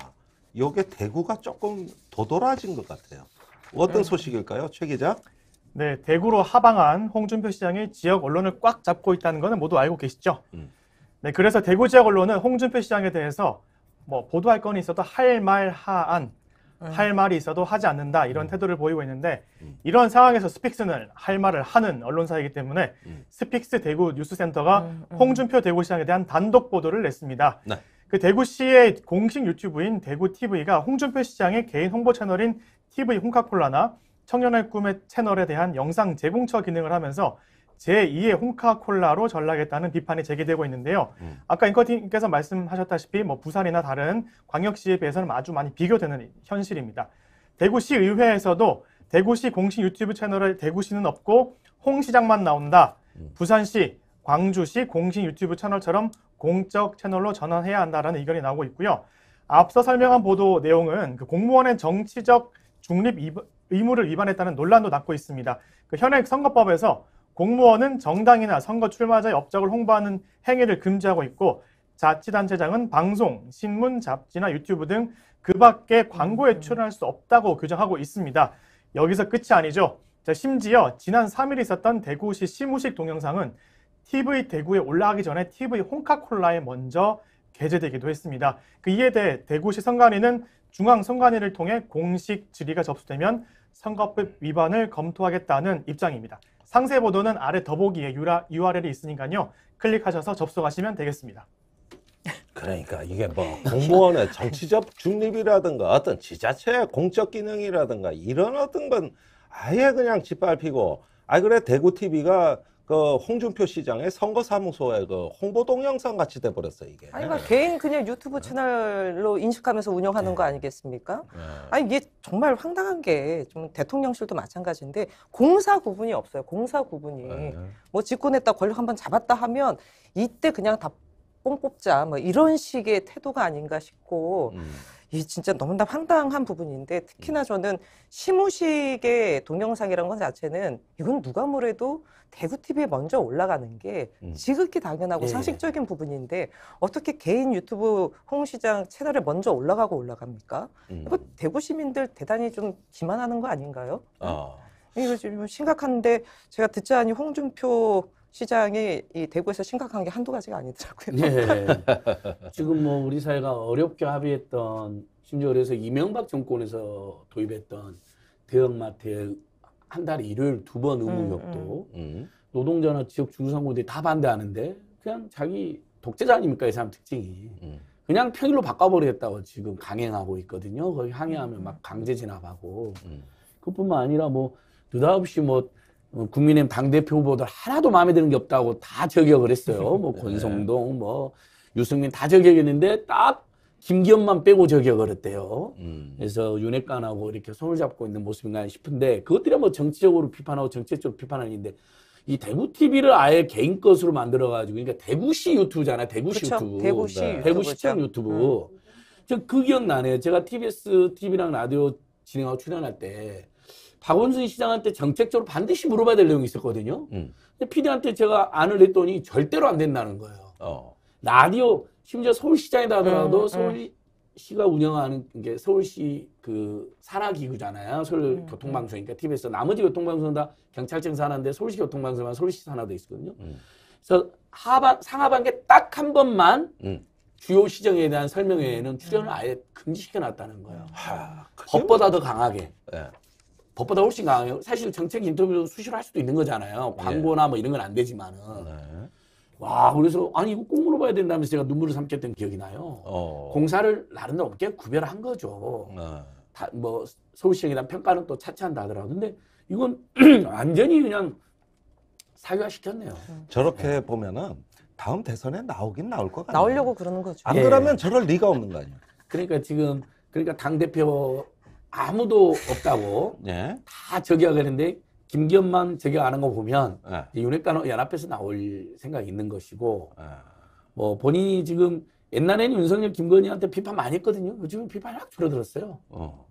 요게 대구가 조금 도돌아진 것 같아요. 어떤 네. 소식일까요, 최 기자? 네, 대구로 하방한 홍준표 시장이 지역 언론을 꽉 잡고 있다는 것은 모두 알고 계시죠. 음. 네, 그래서 대구 지역 언론은 홍준표 시장에 대해서 뭐 보도할 건 있어도 할 말 하안 네. 할 말이 있어도 하지 않는다 이런 음. 태도를 보이고 있는데 음. 이런 상황에서 스픽스는 할 말을 하는 언론사이기 때문에 음. 스픽스 대구 뉴스센터가 홍준표 대구시장에 대한 단독 보도를 냈습니다. 네. 그 대구시의 공식 유튜브인 대구 TV가 홍준표 시장의 개인 홍보 채널인 TV 홍카콜라나 청년의 꿈의 채널에 대한 영상 제공처 기능을 하면서 제2의 홍카콜라로 전락했다는 비판이 제기되고 있는데요. 음. 아까 잉커팅께서 말씀하셨다시피 뭐 부산이나 다른 광역시에 비해서는 아주 많이 비교되는 현실입니다. 대구시 의회에서도 대구시 공식 유튜브 채널을 대구시는 없고 홍시장만 나온다. 음. 부산시, 광주시 공식 유튜브 채널처럼 공적 채널로 전환해야 한다는 의견이 나오고 있고요. 앞서 설명한 보도 내용은 그 공무원의 정치적 중립 의무를 위반했다는 논란도 낳고 있습니다. 그 현행 선거법에서 공무원은 정당이나 선거 출마자의 업적을 홍보하는 행위를 금지하고 있고 자치단체장은 방송, 신문, 잡지나 유튜브 등 그 밖에 광고에 음. 출연할 수 없다고 규정하고 있습니다. 여기서 끝이 아니죠. 자, 심지어 지난 3일 있었던 대구시 시무식 동영상은 TV 대구에 올라가기 전에 TV 홍카콜라에 먼저 게재되기도 했습니다. 그 이에 대해 대구시 선관위는 중앙선관위를 통해 공식 질의가 접수되면 선거법 위반을 검토하겠다는 입장입니다. 상세 보도는 아래 더보기에 URL이 있으니까요. 클릭하셔서 접속하시면 되겠습니다. 그러니까 이게 뭐 공무원의 정치적 중립이라든가 어떤 지자체의 공적 기능이라든가 이런 어떤 건 아예 그냥 짓밟히고 아 그래 대구 TV가 그 홍준표 시장의 선거사무소의 그 홍보 동영상 같이 돼 버렸어요 이게. 아니 그러 그러니까 네. 개인 그냥 유튜브 네. 채널로 인식하면서 운영하는 네. 거 아니겠습니까? 네. 아니 이게 정말 황당한 게 좀 대통령실도 마찬가지인데 공사 구분이 없어요. 공사 구분이 네. 뭐 집권했다 권력 한번 잡았다 하면 이때 그냥 다 뽕 뽑자 뭐 이런 식의 태도가 아닌가 싶고. 음. 이 진짜 너무나 황당한 부분인데 특히나 네. 저는 시무식의 동영상이라는 것 자체는 이건 누가 뭐래도 대구 TV에 먼저 올라가는 게 음. 지극히 당연하고 예. 상식적인 부분인데 어떻게 개인 유튜브 홍 시장 채널에 먼저 올라가고 올라갑니까? 음. 이거 뭐 대구 시민들 대단히 좀 기만하는 거 아닌가요? 어. 이거 지금 심각한데 제가 듣자니 홍준표 시장이 이 대구에서 심각한 게 한두 가지가 아니더라고요. 예. 지금 뭐 우리 사회가 어렵게 합의했던 심지어 그래서 이명박 정권에서 도입했던 대형마트의 한 달에 일요일 두번 음, 의무역도 음, 음. 노동자나 지역 중소상공인들이 다 반대하는데 그냥 자기 독재자 아닙니까 이 사람 특징이 음. 그냥 평일로 바꿔버리겠다고 지금 강행하고 있거든요 거기 음, 항의하면 음. 막 강제 진압하고 그뿐만 아니라 뭐 느닷없이 뭐 어, 국민의힘 당대표 후보들 하나도 마음에 드는 게 없다고 다 저격을 했어요. 뭐 네. 권성동, 뭐 유승민 다 저격했는데 딱 김기현만 빼고 저격을 했대요. 음. 그래서 윤핵관하고 이렇게 손을 잡고 있는 모습인가 싶은데 그것들이 뭐 정치적으로 비판하고 정책적으로 비판하는데 이 대구 TV를 아예 개인 것으로 만들어 가지고 그러니까 대구시 유튜브잖아요. 대구시 그쵸? 유튜브. 대구시 네. 대구시청 유튜브. 음. 저그 기억 나네요. 제가 TBS TV랑 라디오 진행하고 출연할 때 박원순 시장한테 정책적으로 반드시 물어봐야 될 내용이 있었거든요. 음. 근데 피디한테 제가 안을 냈더니 절대로 안 된다는 거예요. 어. 라디오 심지어 서울시장에다 하더라도 음, 음, 서울시가 운영하는 게 서울시 그 산하기구잖아요. 서울 음, 교통방송이니까 TV에서 나머지 교통방송은 다 경찰청 산하인데 서울시 교통방송만 서울시 산하도 있거든요. 음. 그래서 하반 상하반계딱 한 번만 주요 시정에 대한 설명회에는 출연을 아예 금지시켜 놨다는 거예요. 하, 그 법보다 더 강하게. 네. 법보다 훨씬 강해요. 사실 정책 인터뷰 수시로 할 수도 있는 거잖아요. 예. 광고나 뭐 이런 건 안 되지만은. 네. 와, 그래서 아니 이거 꿈으로 봐야 된다면서 제가 눈물을 삼켰던 기억이 나요. 어. 공사를 나름대로 없게 구별한 거죠. 네. 다뭐 서울시에 대한 평가는 또 차치한다 하더라고. 요 근데 이건 완전히 그냥 사유화 시켰네요. 음. 저렇게 네. 보면은 다음 대선에 나오긴 나올 것 같아요. 나오려고 그러는 거죠. 안 예. 그러면 저럴 리가 없는 거 아니에요. 그러니까 지금 그러니까 당 대표 아무도 없다고 예. 다 저기하겠는데 김기현만 저격 하는거 보면 예. 윤핵관 연합에서 나올 생각이 있는 것이고 예. 뭐 본인이 지금 옛날에는 윤석열 김건희한테 비판 많이 했거든요. 요즘은 비판이 확 줄어들었어요. 어.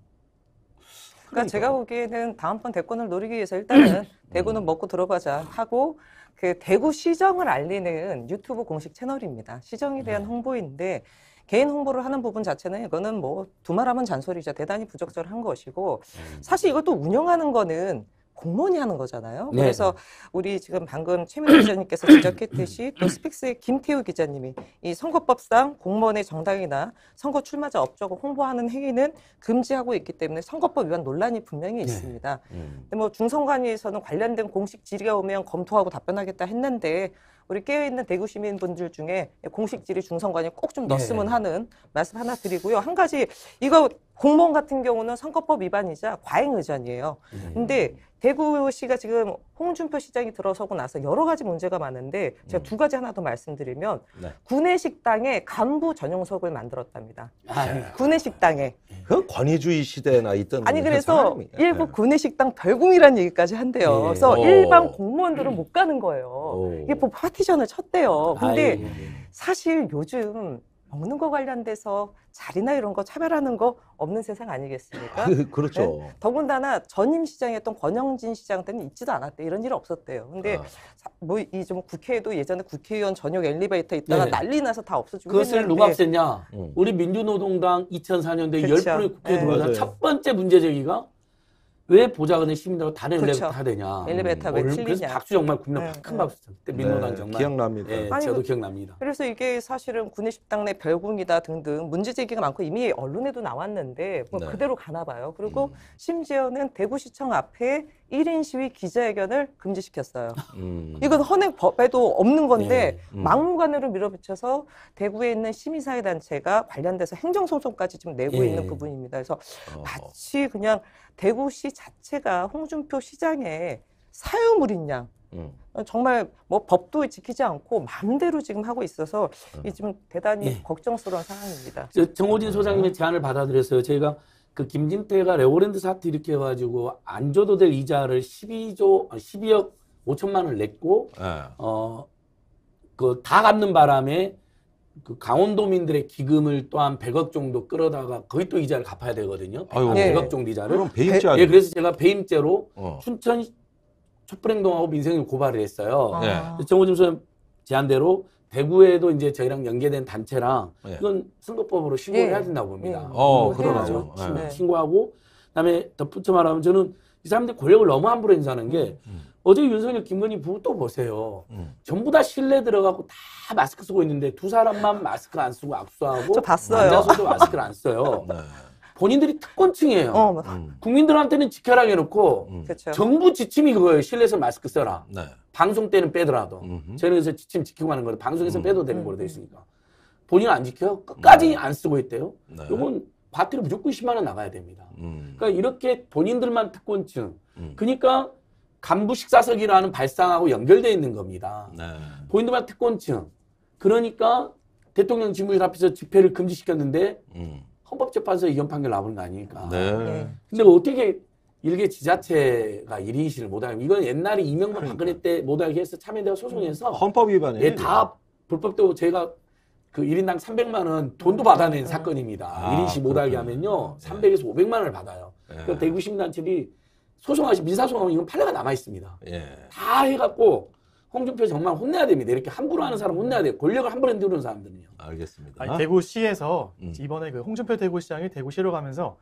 그러니까, 그러니까 제가 보기에는 다음번 대권을 노리기 위해서 일단은 음. 대구는 먹고 들어가자 하고 그 대구 시정을 알리는 유튜브 공식 채널입니다. 시정에 대한 네. 홍보인데 개인 홍보를 하는 부분 자체는 이거는 뭐 두말하면 잔소리죠. 대단히 부적절한 것이고 음. 사실 이것도 운영하는 거는 공무원이 하는 거잖아요. 네. 그래서 우리 지금 방금 최민호 기자님께서 지적했듯이 또 스픽스의 김태우 기자님이 이 선거법상 공무원의 정당이나 선거 출마자 업적을 홍보하는 행위는 금지하고 있기 때문에 선거법 위반 논란이 분명히 네. 있습니다. 네. 음. 근데 뭐 중선관위에서는 관련된 공식 질의가 오면 검토하고 답변하겠다 했는데 우리 깨어있는 대구 시민분들 중에 공식 질의 중선관이꼭좀 네. 넣었으면 네. 하는 말씀 하나 드리고요. 한 가지 이거 공무원 같은 경우는 선거법 위반이자 과잉 의전이에요. 네. 근데 대구시가 지금 홍준표 시장이 들어서고 나서 여러 가지 문제가 많은데 제가 음. 두 가지 하나 더 말씀드리면 네. 구내식당에 간부 전용석을 만들었답니다. 아, 네. 구내식당에. 그 권위주의 시대나 있던 아니 그래서 일부 네. 구내식당 별궁이라는 얘기까지 한대요. 예. 그래서 오. 일반 공무원들은 음. 못 가는 거예요. 오. 이게 뭐 파티 컴피션을 쳤대요. 근데 아, 예, 예, 예. 사실 요즘 먹는 거 관련돼서 자리나 이런 거 차별하는 거 없는 세상 아니겠습니까? 아, 그, 그렇죠. 네? 더군다나 전임 시장이었던 권영진 시장 때는 있지도 않았대. 이런 일 없었대요. 근데 아. 뭐이 좀 국회에도 예전에 국회의원 전용 엘리베이터 있다가 네. 난리 나서 다 없어지고 그것을 누가 없앴냐? 음. 우리 민주노동당 2004년대 그렇죠. 10분의 국회의원 네. 첫 번째 문제 제기가 왜 보좌관의 시민들하고 다른 그렇죠. 엘리베이터 되냐. 엘리베이터 음. 틀리냐. 그래서 박수 정말 국민당 네. 큰 박수 쳤때 민노당 네, 정말. 기억납니다. 예, 아니, 저도 그 기억납니다. 그래서 이게 사실은 군의식당내 별궁이다 등등 문제 제기가 많고 이미 언론에도 나왔는데 뭐 네. 그대로 가나 봐요. 그리고 음. 심지어는 대구시청 앞에 1인 시위 기자회견을 금지시켰어요. 음. 이건 헌행 법에도 없는 건데 네. 음. 막무가내로 밀어붙여서 대구에 있는 시민사회 단체가 관련돼서 행정소송까지 지금 내고 예. 있는 부분입니다. 그래서 어. 마치 그냥 대구시 자체가 홍준표 시장의 사유물인 양 음. 어, 정말 뭐 법도 지키지 않고 마음대로 지금 하고 있어서 음. 이 지금 대단히 예. 걱정스러운 상황입니다. 정호진 소장님의 음. 제안을 받아들였어요. 저희가 그 김진태가 레오랜드 사태 이렇게 해가지고안 줘도 될 이자를 12조, 12억 어, 5천만 원을 냈고, 네. 어, 그다 갚는 바람에 그 강원도민들의 기금을 또한 100억 정도 끌어다가 거의 또 이자를 갚아야 되거든요. 아 100억 정도 이자를. 그럼 배임죄 아니에요? 예, 그래서 제가 배임죄로 어. 춘천 촛불행동하고 민생을 고발을 했어요. 네. 정호준 선생 제안대로 대구에도 이제 저희랑 연계된 단체랑 네. 이건 선거법으로 신고를 예. 해야 된다고 봅니다. 예. 어, 그러나요. 네. 네. 신고하고 그다음에 덧붙여 말하면 저는 이 사람들이 권력을 너무 함부로 인사하는게 음, 음. 어제 윤석열 김건희 부부 또 보세요. 음. 전부 다 실내 들어가고 다 마스크 쓰고 있는데 두 사람만 마스크 안 쓰고 악수하고 저 봤어요. 앉아도 마스크를 안 써요. 네. 본인들이 특권층이에요. 어, 음. 국민들한테는 지켜라 해놓고 음. 정부 지침이 그거예요. 실내에서 마스크 써라. 네. 방송 때는 빼더라도 저는 그서 지침 지키고 하는 거예 방송에서 음. 빼도 되는 음. 걸로 돼 있으니까 본인 안 지켜요. 끝까지 네. 안 쓰고 있대요. 네. 요건 밭으로 무조건 10만 원 나가야 됩니다. 음. 그러니까 이렇게 본인들만 특권층. 그러니까 간부 식사석이라는 발상하고 연결돼 있는 겁니다. 네. 본인들만 특권층. 그러니까 대통령 직무실 앞에서 집회를 금지시켰는데 음. 헌법재판소 이견 판결 나오는 거아니니까 네. 예. 근데 뭐 어떻게 일개 지자체가 1인실을 못하게 이건 옛날에 이명박 그니 그러니까. 박근혜 때 못하게 해서 참여대가 소송해서 음, 헌법 위반에 예, 다 불법적으로 제가 그 1인당 300만 원 돈도 받아낸 음. 사건입니다. 아, 1인시 못하게 하면요. 300에서 500만 원을 받아요. 네. 예. 그러니까 대구 시민단체들이 소송하시 민사소송하면 이건 판례가 남아 있습니다. 네. 예. 다 해갖고 홍준표 정말 혼내야 됩니다. 이렇게 함부로 하는 사람 혼내야 돼요. 권력을 함부로 흔드는 사람들은요. 알겠습니다. 아니, 대구시에서 음. 이번에 그 홍준표 대구시장이 대구시로 가면서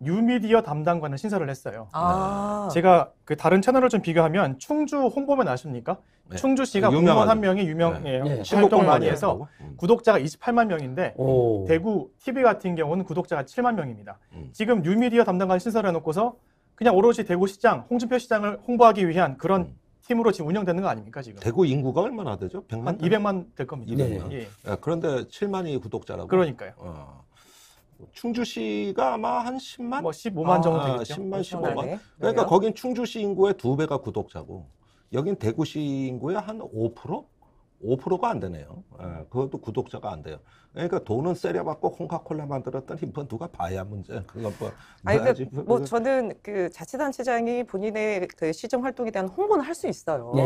뉴미디어 담당관을 신설을 했어요. 아. 네. 제가 그 다른 채널을 좀 비교하면 충주 홍보면 아십니까? 네. 충주 시가 공무원 그 한 명이 유명 해요 네. 예, 네 활동을 많이 해서 음. 구독자가 28만 명인데 오. 대구 TV 같은 경우는 구독자가 7만 명입니다. 음. 지금 뉴미디어 담당관 신설해 놓고서 그냥 오로이 대구시장, 홍준표 시장을 홍보하기 위한 그런 음. 팀으로 지금 운영되는 거 아닙니까 지금? 대구 인구가 얼마나 되죠? 100만? 한 200만 될 겁니다. 200만. 예. 예, 그런데 7만이 구독자라고. 그러니까요. 어. 뭐 충주시가 아마 한 10만? 뭐 15만 정도 아, 되겠죠. 10만, 15만. 네 그러니까 그요 거긴 충주시 인구의 두 배가 구독자고 여긴 대구시 인구의 한 5%? 5%가 안 되네요. 예, 그것도 구독자가 안 돼요. 그러니까 돈은 세려받고 콩카콜라 만들었던 힘번 누가 봐야 문제. 그건 뭐. 아니, 그, 뭐, 뭐 저는 그 자치단체장이 본인의 그 시정 활동에 대한 홍보는 할 수 있어요. 네.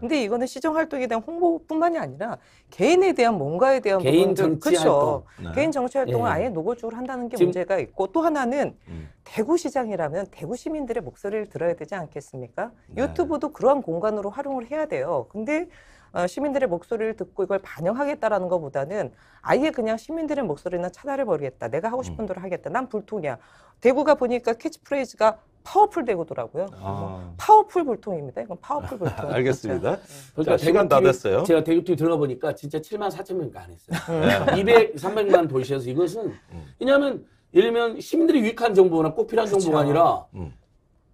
근데 이거는 시정 활동에 대한 홍보뿐만이 아니라 개인에 대한 뭔가에 대한 개인 부분들, 정치 그렇죠. 활동. 네. 개인 정치 활동을 네. 아예 노골적으로 한다는 게 문제가 있고 또 하나는 음. 대구시장이라면 대구 시민들의 목소리를 들어야 되지 않겠습니까? 네. 유튜브도 그러한 공간으로 활용을 해야 돼요. 근데 어, 시민들의 목소리를 듣고 이걸 반영하겠다라는 것보다는 아예 그냥 시민들의 목소리나 차단해버리겠다. 내가 하고 싶은 음. 대로 하겠다. 난 불통이야. 대구가 보니까 캐치프레이즈가 파워풀 대구더라고요. 아. 뭐 파워풀 불통입니다. 이건 파워풀 불통. 알겠습니다. 그렇죠? 네. 그러니까 자, 시간 다 됐어요. 제가 대구팀 들어가 보니까 진짜 7만 4천 명도 그 안 했어요. 음. 네. 200, 300만 도시에서 이것은 음. 왜냐하면 예를 들면 시민들이 유익한 정보나 꼭 필요한 그쵸. 그렇죠. 정보가 아니라 음.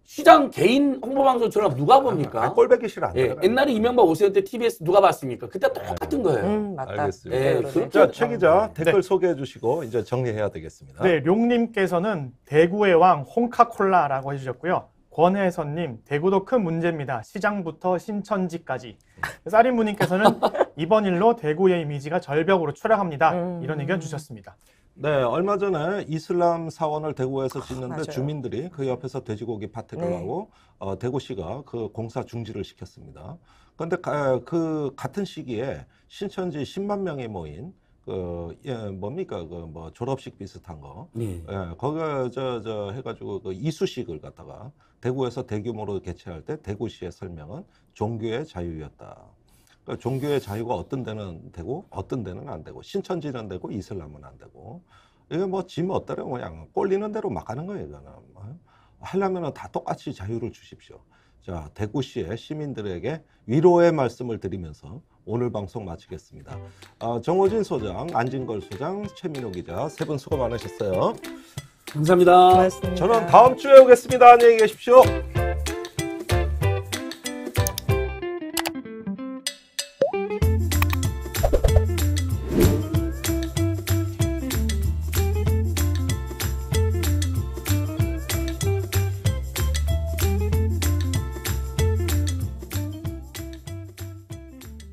시장 개인 홍보방송 저랑 누가 봅니까? 아, 꼴배기 싫어 안 예, 옛날에 이명박 오세훈 때 TBS 누가 봤습니까? 그때 네. 똑같은 거예요. 음, 맞다. 알겠습니다. 예, 네 그렇게 자, 최 기자 음. 댓글 네. 소개해 주시고 이제 정리해야 되겠습니다. 네, 룡님께서는 대구의 왕 홍카콜라라고 해주셨고요. 권혜선님, 대구도 큰 문제입니다. 시장부터 신천지까지. 음. 쌀인부님께서는 이번 일로 대구의 이미지가 절벽으로 추락합니다. 이런 음. 의견 주셨습니다. 네, 얼마 전에 이슬람 사원을 대구에서 짓는데 아 주민들이 그 옆에서 돼지고기 파티를 네. 하고 어, 대구시가 그 공사 중지를 시켰습니다. 그런데 그 같은 시기에 신천지 10만 명이 모인 그 예, 뭡니까 그 뭐 졸업식 비슷한 거 네. 예, 거기저저 해가지고 그 이수식을 갖다가 대구에서 대규모로 개최할 때 대구시의 설명은 종교의 자유였다. 그러니까 종교의 자유가 어떤 데는 되고 어떤 데는 안 되고 신천지는 되고 이슬람은 안 되고 이게 뭐짐 어떠려 그냥 꼴리는 대로 막 가는 거예요 이거는 어? 하려면 다 똑같이 자유를 주십시오 자 대구시의 시민들에게 위로의 말씀을 드리면서 오늘 방송 마치겠습니다 아, 정호진 소장, 안진걸 소장, 최민호 기자 세 분 수고 많으셨어요 감사합니다 고맙습니다. 저는 다음 주에 오겠습니다 안녕히 계십시오